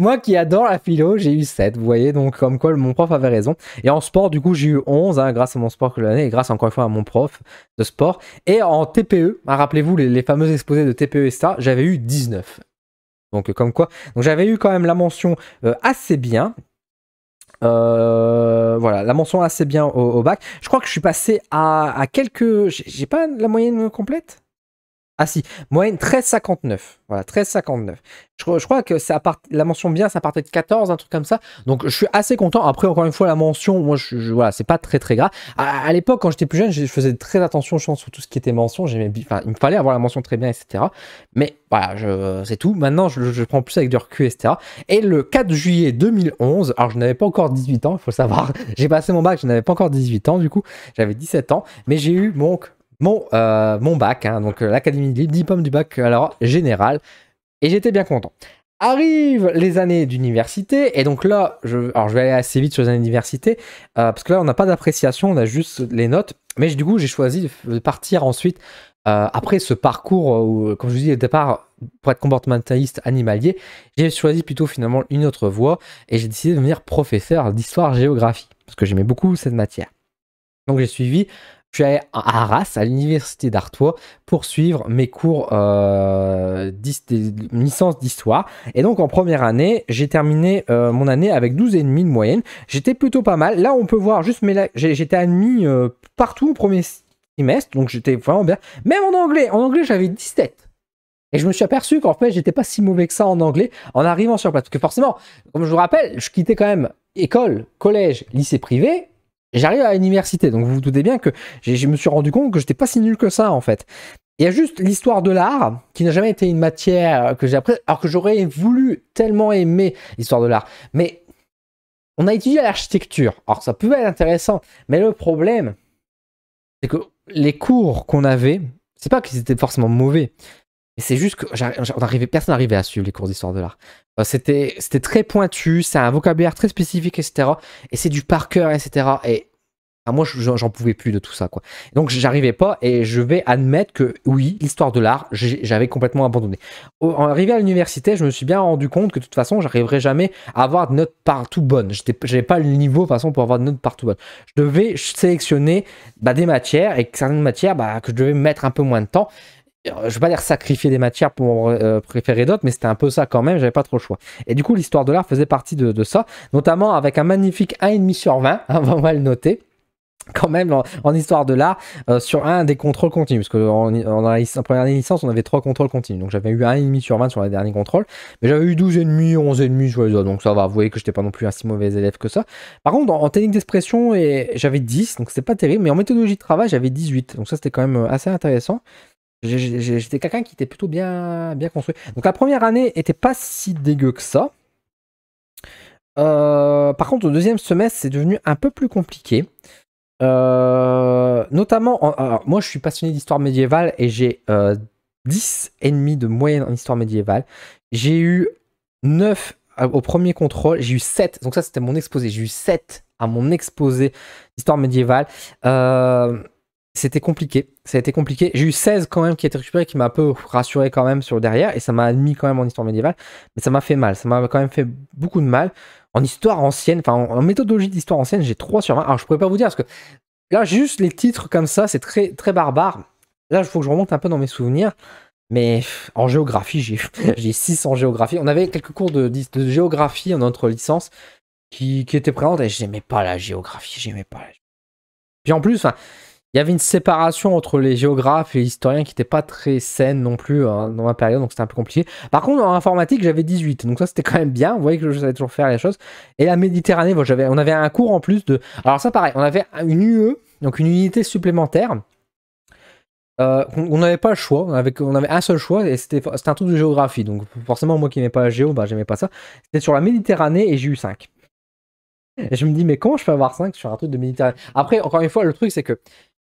Moi qui adore la philo, j'ai eu 7, vous voyez, donc comme quoi mon prof avait raison. Et en sport, du coup, j'ai eu 11, hein, grâce à mon sport que l'année, et grâce encore une fois à mon prof de sport. Et en TPE, hein, rappelez-vous les, fameux exposés de TPE et ça, j'avais eu 19. Donc euh, comme quoi, donc j'avais eu quand même la mention euh, assez bien, euh, voilà, la mention assez bien au, bac. Je crois que je suis passé à, à quelques. J'ai pas la moyenne complète ah si, moyenne 13,59. Voilà, 13,59. Je, je, crois que ça part, la mention bien, ça partait de 14, un truc comme ça. Donc je suis assez content. Après, encore une fois, la mention, moi, je, c'est pas très très grave. À, l'époque, quand j'étais plus jeune, je faisais très attention, je pense, sur tout ce qui était mention. il me fallait avoir la mention très bien, etc. Mais voilà, c'est tout. Maintenant, je, je, prends plus avec du recul, etc. Et le 4 juillet 2011, alors je n'avais pas encore 18 ans, il faut savoir. <laughs> J'ai passé mon bac, je n'avais pas encore 18 ans, du coup, j'avais 17 ans. Mais j'ai eu mon mon, euh, mon bac, hein, donc euh, l'Académie de diplôme du bac alors général, et j'étais bien content. Arrivent les années d'université, et donc là, je, je vais aller assez vite sur les années d'université, euh, parce que là, on n'a pas d'appréciation, on a juste les notes, mais du coup, j'ai choisi de partir ensuite, après ce parcours, où, comme je vous dis au départ, pour être comportementaliste animalier, j'ai choisi plutôt finalement une autre voie, et j'ai décidé de devenir professeur d'histoire-géographie, parce que j'aimais beaucoup cette matière. Donc j'ai suivi je suis allé à Arras, à l'université d'Artois, pour suivre mes cours euh, licence d'histoire. Et donc en première année, j'ai terminé euh, mon année avec 12,5 de moyenne. J'étais plutôt pas mal. Là, on peut voir juste, mais j'étais admis euh, partout au premier trimestre, donc j'étais vraiment bien. Même en anglais, en anglais, j'avais 17. Et je me suis aperçu qu'en fait, j'étais pas si mauvais que ça en anglais en arrivant sur place. Parce que forcément, comme je vous rappelle, je quittais quand même école, collège, lycée privé J'arrive à l'université, donc vous vous doutez bien que je me suis rendu compte que je j'étais pas si nul que ça en fait. Il y a juste l'histoire de l'art qui n'a jamais été une matière que j'ai appris, alors que j'aurais voulu tellement aimer l'histoire de l'art. Mais on a étudié l'architecture, alors ça peut être intéressant, mais le problème, c'est que les cours qu'on avait, c'est pas qu'ils étaient forcément mauvais, et c'est juste que personne n'arrivait à suivre les cours d'histoire de l'art. Euh, c'était très pointu, c'est un vocabulaire très spécifique, etc. Et c'est du par cœur, etc. Et moi, moi, j'en pouvais plus de tout ça, quoi. Donc, j'arrivais pas, et je vais admettre que oui, l'histoire de l'art, j'avais complètement abandonné. En arrivé à l'université, je me suis bien rendu compte que de toute façon, j'arriverais jamais à avoir de notes partout bonnes. J'avais pas le niveau, de toute façon, pour avoir de notes partout bonnes. Je devais sélectionner bah, des matières, et certaines matières bah, que je devais mettre un peu moins de temps je vais pas dire sacrifier des matières pour euh, préférer d'autres, mais c'était un peu ça quand même, j'avais pas trop le choix. Et du coup, l'histoire de l'art faisait partie de, ça, notamment avec un magnifique 1,5 sur 20, hein, <laughs> on va le noter quand même en, histoire de l'art euh, sur un des contrôles continus parce que en, première licence on avait trois contrôles continus donc j'avais eu 1,5 sur 20 sur la dernière contrôle mais j'avais eu 12,5, 11,5 demi les autres donc ça va voyez que j'étais pas non plus un si mauvais élève que ça par contre en, technique d'expression j'avais 10 donc c'est pas terrible mais en méthodologie de travail j'avais 18 donc ça c'était quand même euh, assez intéressant J'étais quelqu'un qui était plutôt bien, bien construit. Donc la première année était pas si dégueu que ça. Euh, par contre, au deuxième semestre, c'est devenu un peu plus compliqué. Euh, notamment, moi je suis passionné d'histoire médiévale et j'ai 10 euh, ennemis de moyenne en histoire médiévale. J'ai eu 9 au premier contrôle, j'ai eu 7. Donc ça c'était mon exposé. J'ai eu 7 à mon exposé d'histoire médiévale. Euh, c'était compliqué. Ça a été compliqué. J'ai eu 16 quand même qui a été récupéré, qui m'a un peu rassuré quand même sur le derrière. Et ça m'a admis quand même en histoire médiévale. Mais ça m'a fait mal. Ça m'a quand même fait beaucoup de mal. En histoire ancienne, enfin en méthodologie d'histoire ancienne, j'ai 3 sur 20. Alors je pourrais pas vous dire parce que là, juste les titres comme ça, c'est très, très barbare. Là, il faut que je remonte un peu dans mes souvenirs. Mais en géographie, j'ai 6 <laughs> en géographie. On avait quelques cours de, de géographie en notre licence qui, qui étaient présents et j'aimais pas la géographie. J'aimais pas la géographie. Puis en plus, enfin il y avait une séparation entre les géographes et les historiens qui n'était pas très saine non plus hein, dans ma période, donc c'était un peu compliqué. Par contre, en informatique, j'avais 18, donc ça c'était quand même bien. Vous voyez que je savais toujours faire les choses. Et la Méditerranée, bon, on avait un cours en plus de. Alors ça, pareil, on avait une UE, donc une unité supplémentaire. Euh, on n'avait pas le choix, on avait, on avait un seul choix et c'était un truc de géographie. Donc forcément, moi qui n'aimais pas la géo, bah j'aimais pas ça. C'était sur la Méditerranée et j'ai eu 5. Et je me dis, mais comment je peux avoir 5 sur un truc de Méditerranée Après, encore une fois, le truc c'est que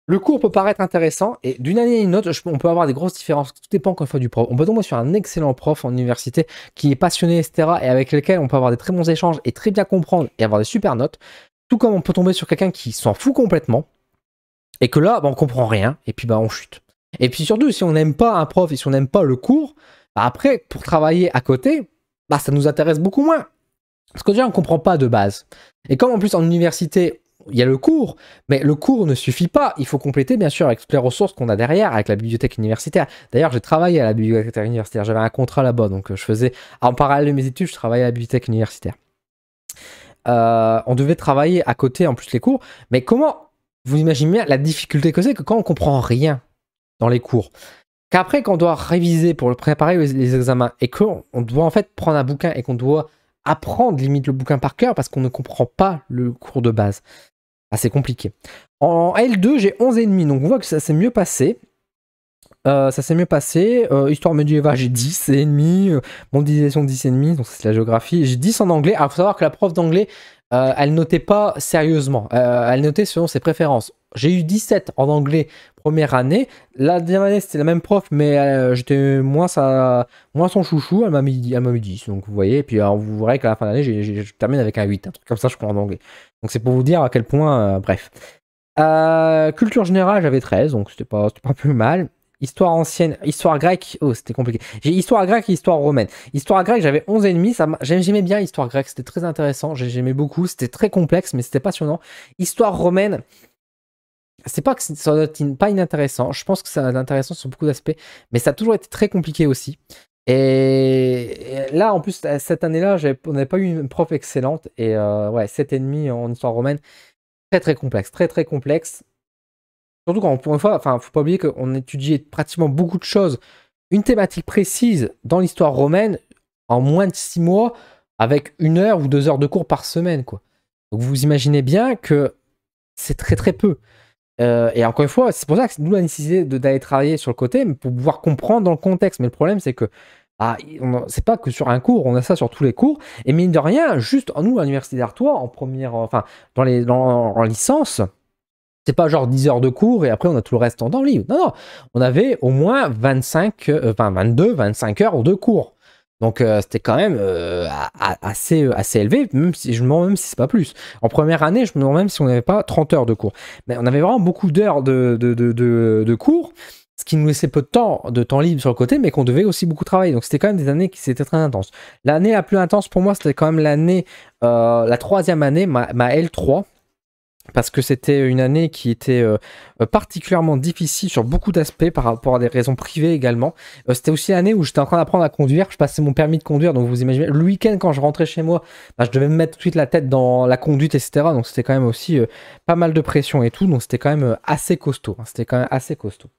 le cours peut paraître intéressant et d'une année à une autre, on peut avoir des grosses différences. Tout dépend encore une fois du prof. On peut tomber sur un excellent prof en université qui est passionné, etc. et avec lequel on peut avoir des très bons échanges et très bien comprendre et avoir des super notes. Tout comme on peut tomber sur quelqu'un qui s'en fout complètement et que là, on bah, on comprend rien et puis bah, on chute. Et puis surtout, si on n'aime pas un prof et si on n'aime pas le cours, bah, après, pour travailler à côté, bah, ça nous intéresse beaucoup moins. Parce que déjà, on ne comprend pas de base. Et comme en plus en université, il y a le cours, mais le cours ne suffit pas. Il faut compléter, bien sûr, avec toutes les ressources qu'on a derrière, avec la bibliothèque universitaire. D'ailleurs, j'ai travaillé à la bibliothèque universitaire. J'avais un contrat là-bas, donc euh, je faisais, en parallèle de mes études, je travaillais à la bibliothèque universitaire. Euh, on devait travailler à côté, en plus, les cours. Mais comment vous imaginez bien la difficulté que c'est que quand on comprend rien dans les cours, qu'après, qu'on doit réviser pour préparer les examens et qu'on doit en fait prendre un bouquin et qu'on doit apprendre limite le bouquin par cœur parce qu'on ne comprend pas le cours de base. Ah, c'est compliqué. En L2, j'ai 11 ennemis, donc on voit que ça s'est mieux passé. Euh, ça s'est mieux passé. Euh, histoire médiévale, j'ai 10 et demi. 10 euh, ennemis. donc c'est la géographie. J'ai 10 en anglais. Alors, faut savoir que la prof d'anglais, elle notait pas sérieusement. elle notait selon ses préférences. J'ai eu 17 en anglais première année. La dernière année, c'était la même prof, mais j'étais moins, moins son chouchou. Elle m'a mis, 10, donc vous voyez. Et puis, vous verrez qu'à la fin d'année, l'année, je termine avec un 8, comme ça, je prends en anglais. Donc c'est pour vous dire à quel point, euh, bref. Euh, culture générale, j'avais 13, donc c'était pas, pas plus mal. Histoire ancienne, histoire grecque, oh c'était compliqué. J'ai histoire grecque et histoire romaine. Histoire grecque, j'avais 11 et demi, j'aimais bien histoire grecque, c'était très intéressant, j'aimais beaucoup, c'était très complexe mais c'était passionnant. Histoire romaine, c'est pas que ça pas inintéressant, je pense que ça a sur beaucoup d'aspects, mais ça a toujours été très compliqué aussi. Et là, en plus, cette année-là, on n'avait pas eu une prof excellente. Et euh, ouais, 7,5 en histoire romaine, très très complexe, très très complexe. Surtout quand, pour une fois, enfin, faut pas oublier qu'on étudiait pratiquement beaucoup de choses, une thématique précise dans l'histoire romaine en moins de 6 mois, avec une heure ou deux heures de cours par semaine, quoi. Donc vous imaginez bien que c'est très très peu. Euh, et encore une fois, c'est pour ça que nous, la nécessité d'aller travailler sur le côté, mais pour pouvoir comprendre dans le contexte. Mais le problème, c'est que ah, c'est pas que sur un cours, on a ça sur tous les cours. Et mine de rien, juste nous, à l'Université d'Artois, en première, euh, enfin, dans les, en licence, c'est pas genre 10 heures de cours et après on a tout le reste en temps libre. Non, non, on avait au moins 25, euh, enfin 22, 25 heures de cours. Donc euh, c'était quand même euh, assez, assez élevé, même si je me demande même si c'est pas plus. En première année, je me demande même si on n'avait pas 30 heures de cours. Mais on avait vraiment beaucoup d'heures de, de, de, de, cours, ce qui nous laissait peu de temps, de temps libre sur le côté, mais qu'on devait aussi beaucoup travailler. Donc c'était quand même des années qui étaient très intenses. L'année la plus intense pour moi, c'était quand même l'année, euh, la troisième année, ma, ma L3, parce que c'était une année qui était euh, euh, particulièrement difficile sur beaucoup d'aspects par rapport à des raisons privées également. Euh, c'était aussi l'année où j'étais en train d'apprendre à conduire, je passais mon permis de conduire, donc vous imaginez, le week-end quand je rentrais chez moi, bah, je devais me mettre tout de suite la tête dans la conduite, etc. Donc c'était quand même aussi pas mal de pression et tout, donc c'était quand même assez costaud, hein. c'était quand même assez costaud.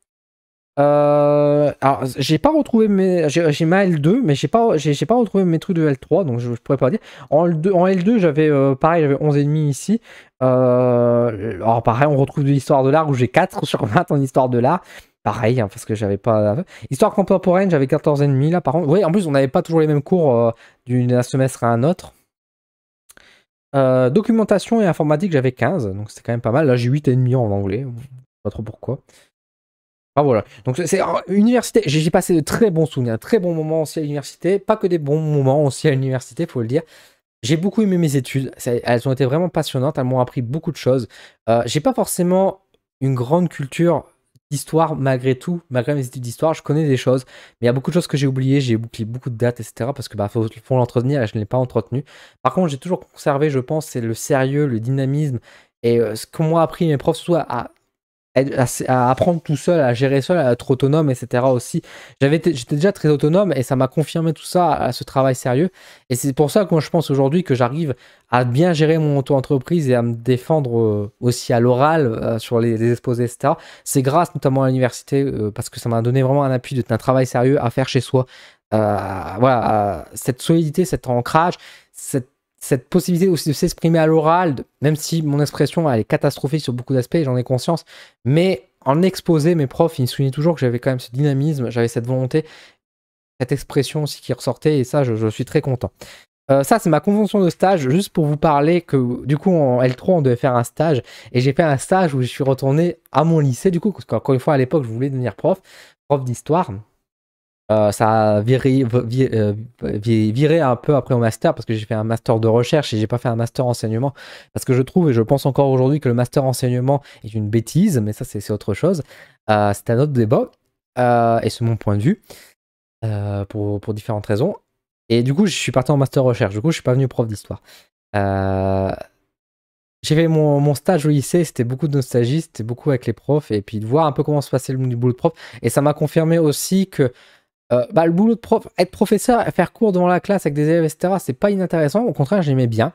Euh, alors, j'ai pas retrouvé mes. J'ai ma L2, mais j'ai pas, j'ai pas retrouvé mes trucs de L3, donc je, pourrais pas dire. En L2, en L2 j'avais euh, pareil, j'avais demi ici. Euh, alors, pareil, on retrouve de l'histoire de l'art où j'ai 4 <laughs> sur 20 en histoire de l'art. Pareil, hein, parce que j'avais pas. Histoire contemporaine, j'avais 14 14,5 là, par contre Oui, en plus, on n'avait pas toujours les mêmes cours d'un semestre à un autre. documentation et informatique, j'avais 15, donc c'était quand même pas mal. Là, j'ai 8 demi en anglais, pas trop pourquoi. Ah voilà. Donc c'est ah, université. J'ai passé de très bons souvenirs, très bons moments aussi à l'université. Pas que des bons moments aussi à l'université, faut le dire. J'ai beaucoup aimé mes études. elles ont été vraiment passionnantes. Elles m'ont appris beaucoup de choses. Je euh, j'ai pas forcément une grande culture d'histoire malgré tout, malgré mes études d'histoire, je connais des choses, mais il y a beaucoup de choses que j'ai oubliées, j'ai oublié beaucoup de dates, etc. parce que bah faut, l'entretenir et je ne l'ai pas entretenu. Par contre, j'ai toujours conservé, je pense, c'est le sérieux, le dynamisme et euh, ce que m'ont appris mes profs, soit à à, apprendre tout seul, à gérer seul, à être autonome, etc. aussi. J'avais, j'étais déjà très autonome et ça m'a confirmé tout ça à, ce travail sérieux. Et c'est pour ça que moi je pense aujourd'hui que j'arrive à bien gérer mon auto-entreprise et à me défendre euh, aussi à l'oral euh, sur les, exposés, etc. C'est grâce notamment à l'université euh, parce que ça m'a donné vraiment un appui un travail sérieux à faire chez soi. voilà, cette solidité, cet ancrage, cette cette possibilité aussi de s'exprimer à l'oral, même si mon expression est catastrophique sur beaucoup d'aspects, j'en ai conscience, mais en exposé, mes profs, ils me soulignaient toujours que j'avais quand même ce dynamisme, j'avais cette volonté, cette expression aussi qui ressortait, et ça, je, suis très content. Euh, ça, c'est ma convention de stage, juste pour vous parler que du coup, en L3, on devait faire un stage, et j'ai fait un stage où je suis retourné à mon lycée, du coup, parce qu'encore une fois, à l'époque, je voulais devenir prof, prof d'histoire, euh, ça a euh, viré, un peu après au master parce que j'ai fait un master de recherche et j'ai pas fait un master enseignement parce que je trouve et je pense encore aujourd'hui que le master enseignement est une bêtise, mais ça c'est autre chose. Euh, c'est un autre débat et c'est mon point de vue pour, pour, différentes raisons. Et du coup, je suis parti en master recherche. Du coup, je suis pas venu prof d'histoire. j'ai fait mon, stage au lycée, c'était beaucoup de nostalgie, c'était beaucoup avec les profs, et puis de voir un peu comment se passait le monde du boulot de prof. Et ça m'a confirmé aussi que euh, bah, le boulot de prof, être professeur, faire cours devant la classe avec des élèves, etc., c'est pas inintéressant. Au contraire, j'aimais bien.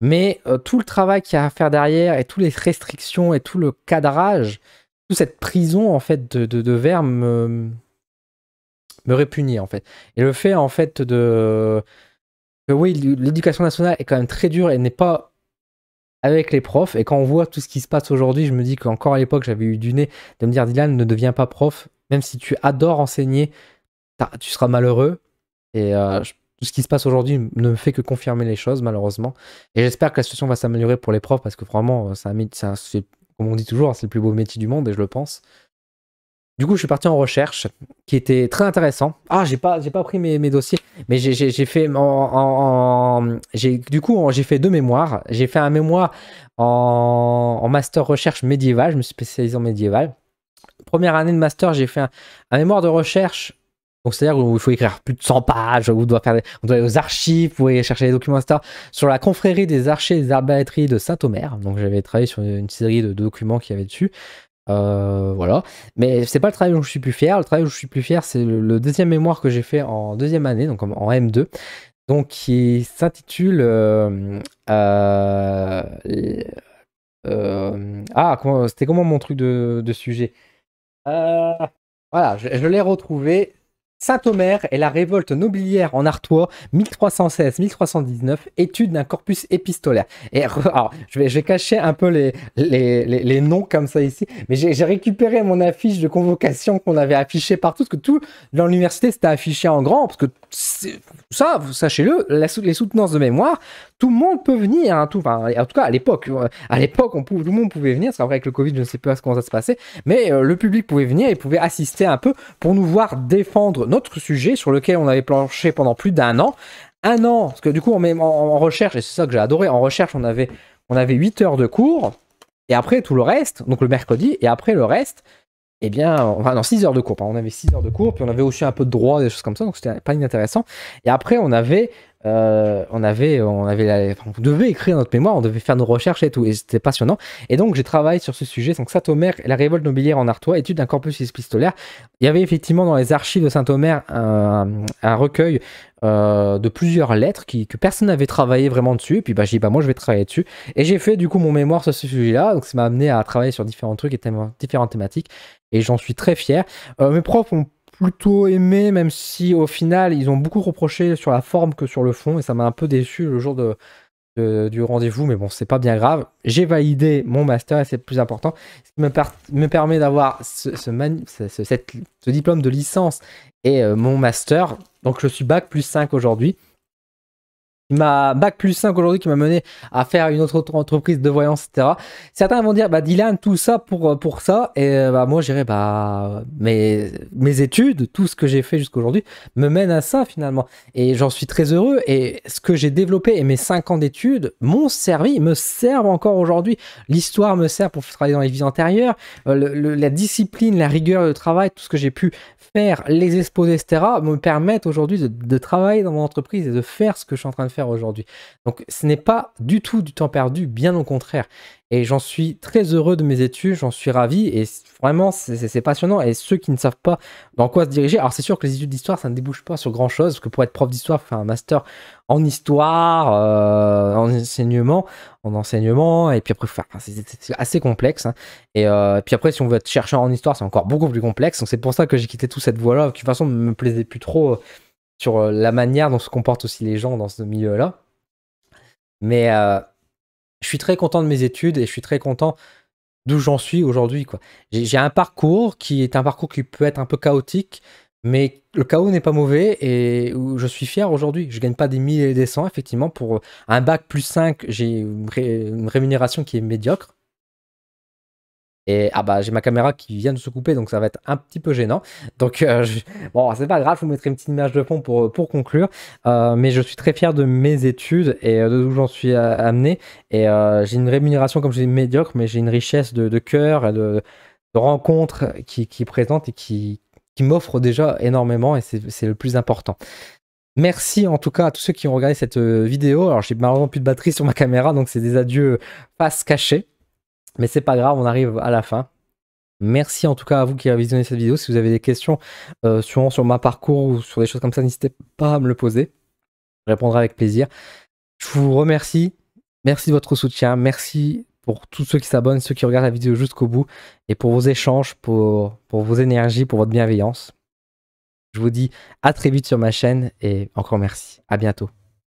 Mais euh, tout le travail qu'il y a à faire derrière et toutes les restrictions et tout le cadrage, toute cette prison en fait de, de, de verre me, me répugnait en fait. Et le fait en fait de que oui, l'éducation nationale est quand même très dure et n'est pas avec les profs. Et quand on voit tout ce qui se passe aujourd'hui, je me dis qu'encore à l'époque, j'avais eu du nez de me dire Dylan, ne deviens pas prof, même si tu adores enseigner, tu seras malheureux. Et tout euh, ce qui se passe aujourd'hui ne fait que confirmer les choses, malheureusement. Et j'espère que la situation va s'améliorer pour les profs, parce que vraiment, euh, c'est comme on dit toujours, hein, c'est le plus beau métier du monde, et je le pense. Du coup, je suis parti en recherche, qui était très intéressant. Ah, j'ai pas, j'ai pas pris mes, dossiers, mais j'ai fait j'ai du coup j'ai fait deux mémoires. J'ai fait un mémoire en, master recherche médiévale. Je me suis spécialisé en médiéval. Première année de master, j'ai fait un, mémoire de recherche donc c'est-à-dire où il faut écrire plus de 100 pages, où on doit, faire, on doit aller aux archives, vous pouvez chercher les documents, etc. Sur la confrérie des archers et des arbalétriers de Saint-Omer, donc j'avais travaillé sur une série de, documents qui y avait dessus. Euh, voilà. Mais c'est pas le travail où je suis plus fier. Le travail où je suis plus fier, c'est le, deuxième mémoire que j'ai fait en deuxième année, donc en, M2. Donc qui s'intitule euh, euh, ah c'était comment mon truc de, sujet voilà je l'ai retrouvé Saint-Omer et la révolte nobiliaire en Artois 1316-1319, étude d'un corpus épistolaire. Et alors, je vais, je vais cacher un peu les, les, les, les noms comme ça ici, mais j'ai récupéré mon affiche de convocation qu'on avait affichée partout, parce que tout dans l'université c'était affiché en grand, parce que ça, vous sachez-le, les soutenances de mémoire, tout le monde peut venir, hein, tout, en tout cas à l'époque, euh, à l'époque, tout le monde pouvait venir, c'est vrai que le Covid, je ne sais pas comment ça se passait, mais euh, le public pouvait venir il pouvait assister un peu pour nous voir défendre notre sujet sur lequel on avait planché pendant plus d'un an, un an, parce que du coup, on met en, recherche, et c'est ça que j'ai adoré, en recherche, on avait, on avait 8 heures de cours, et après tout le reste, donc le mercredi, et après le reste, eh bien, enfin, non, 6 heures de cours, on avait 6 heures de cours, puis on avait aussi un peu de droit, des choses comme ça, donc c'était pas inintéressant. Et après, on avait euh, on avait, on avait, la, on devait écrire notre mémoire, on devait faire nos recherches et tout, et c'était passionnant. Et donc, j'ai travaillé sur ce sujet, donc Saint-Omer, la révolte nobiliaire en Artois, étude d'un corpus épistolaire. Il y avait effectivement dans les archives de Saint-Omer un, recueil euh, de plusieurs lettres qui, que personne n'avait travaillé vraiment dessus, et puis bah, j'ai dit, bah, moi, je vais travailler dessus. Et j'ai fait du coup mon mémoire sur ce sujet-là, donc ça m'a amené à travailler sur différents trucs et différentes thématiques et j'en suis très fier. Euh, mes profs ont plutôt aimé, même si au final, ils ont beaucoup reproché sur la forme que sur le fond, et ça m'a un peu déçu le jour de, du rendez-vous, mais bon, c'est pas bien grave. J'ai validé mon master et c'est le plus important. Ce qui me, permet d'avoir ce, ce, ce, ce, diplôme de licence et euh, mon master. Donc je suis bac plus 5 aujourd'hui m'a bac plus 5 aujourd'hui, qui m'a mené à faire une autre, entreprise de voyance, etc. Certains vont dire, bah Dylan, tout ça pour, euh, pour ça. Et euh, bah moi, j'irai, bah mes, mes études, tout ce que j'ai fait jusqu'aujourd'hui me mène à ça finalement. Et j'en suis très heureux. Et ce que j'ai développé et mes 5 ans d'études m'ont servi, me servent encore aujourd'hui. L'histoire me sert pour travailler dans les vies antérieures. Euh, la discipline, la rigueur de travail, tout ce que j'ai pu faire, les exposés, etc., me permettent aujourd'hui de, de travailler dans mon entreprise et de faire ce que je suis en train de faire aujourd'hui. Donc ce n'est pas du tout du temps perdu, bien au contraire. Et j'en suis très heureux de mes études, j'en suis ravi, et vraiment c'est passionnant. Et ceux qui ne savent pas dans quoi se diriger, alors c'est sûr que les études d'histoire, ça ne débouche pas sur grand-chose, que pour être prof d'histoire, faire un master en histoire, euh, en enseignement, en enseignement, et puis après, c'est assez complexe. Hein. Et, euh, puis après, si on veut être chercheur en histoire, c'est encore beaucoup plus complexe. Donc c'est pour ça que j'ai quitté tout cette voie-là, qui de toute façon ne me plaisait plus trop. Euh, sur euh, la manière dont se comportent aussi les gens dans ce milieu-là. Mais euh, je suis très content de mes études et je suis très content d'où j'en suis aujourd'hui. J'ai un parcours qui est un parcours qui peut être un peu chaotique, mais le chaos n'est pas mauvais et je suis fier aujourd'hui. Je gagne pas des 1000 et des cents, effectivement. Pour un bac plus 5, j'ai une rémunération qui est médiocre. Et ah bah j'ai ma caméra qui vient de se couper, donc ça va être un petit peu gênant. Donc euh, bon, c'est pas grave, je vous mettrai une petite image de fond pour, pour conclure. Euh, mais je suis très fier de mes études et euh, d'où j'en suis amené. Et j'ai une rémunération, comme je dis, médiocre, mais j'ai une richesse de, cœur, de, de rencontres qui, qui présente et qui, qui m'offre déjà énormément. Et c'est le plus important. Merci en tout cas à tous ceux qui ont regardé cette vidéo. Alors j'ai malheureusement plus de batterie sur ma caméra, donc c'est des adieux face cachés. Mais c'est pas grave, on arrive à la fin. Merci en tout cas à vous qui avez visionné cette vidéo. Si vous avez des questions euh, sur, sur ma parcours ou sur des choses comme ça, n'hésitez pas à me le poser. Je répondrai avec plaisir. Je vous remercie. Merci de votre soutien. Merci pour tous ceux qui s'abonnent, ceux qui regardent la vidéo jusqu'au bout et pour vos échanges, pour, pour vos énergies, pour votre bienveillance. Je vous dis à très vite sur ma chaîne et encore merci. À bientôt.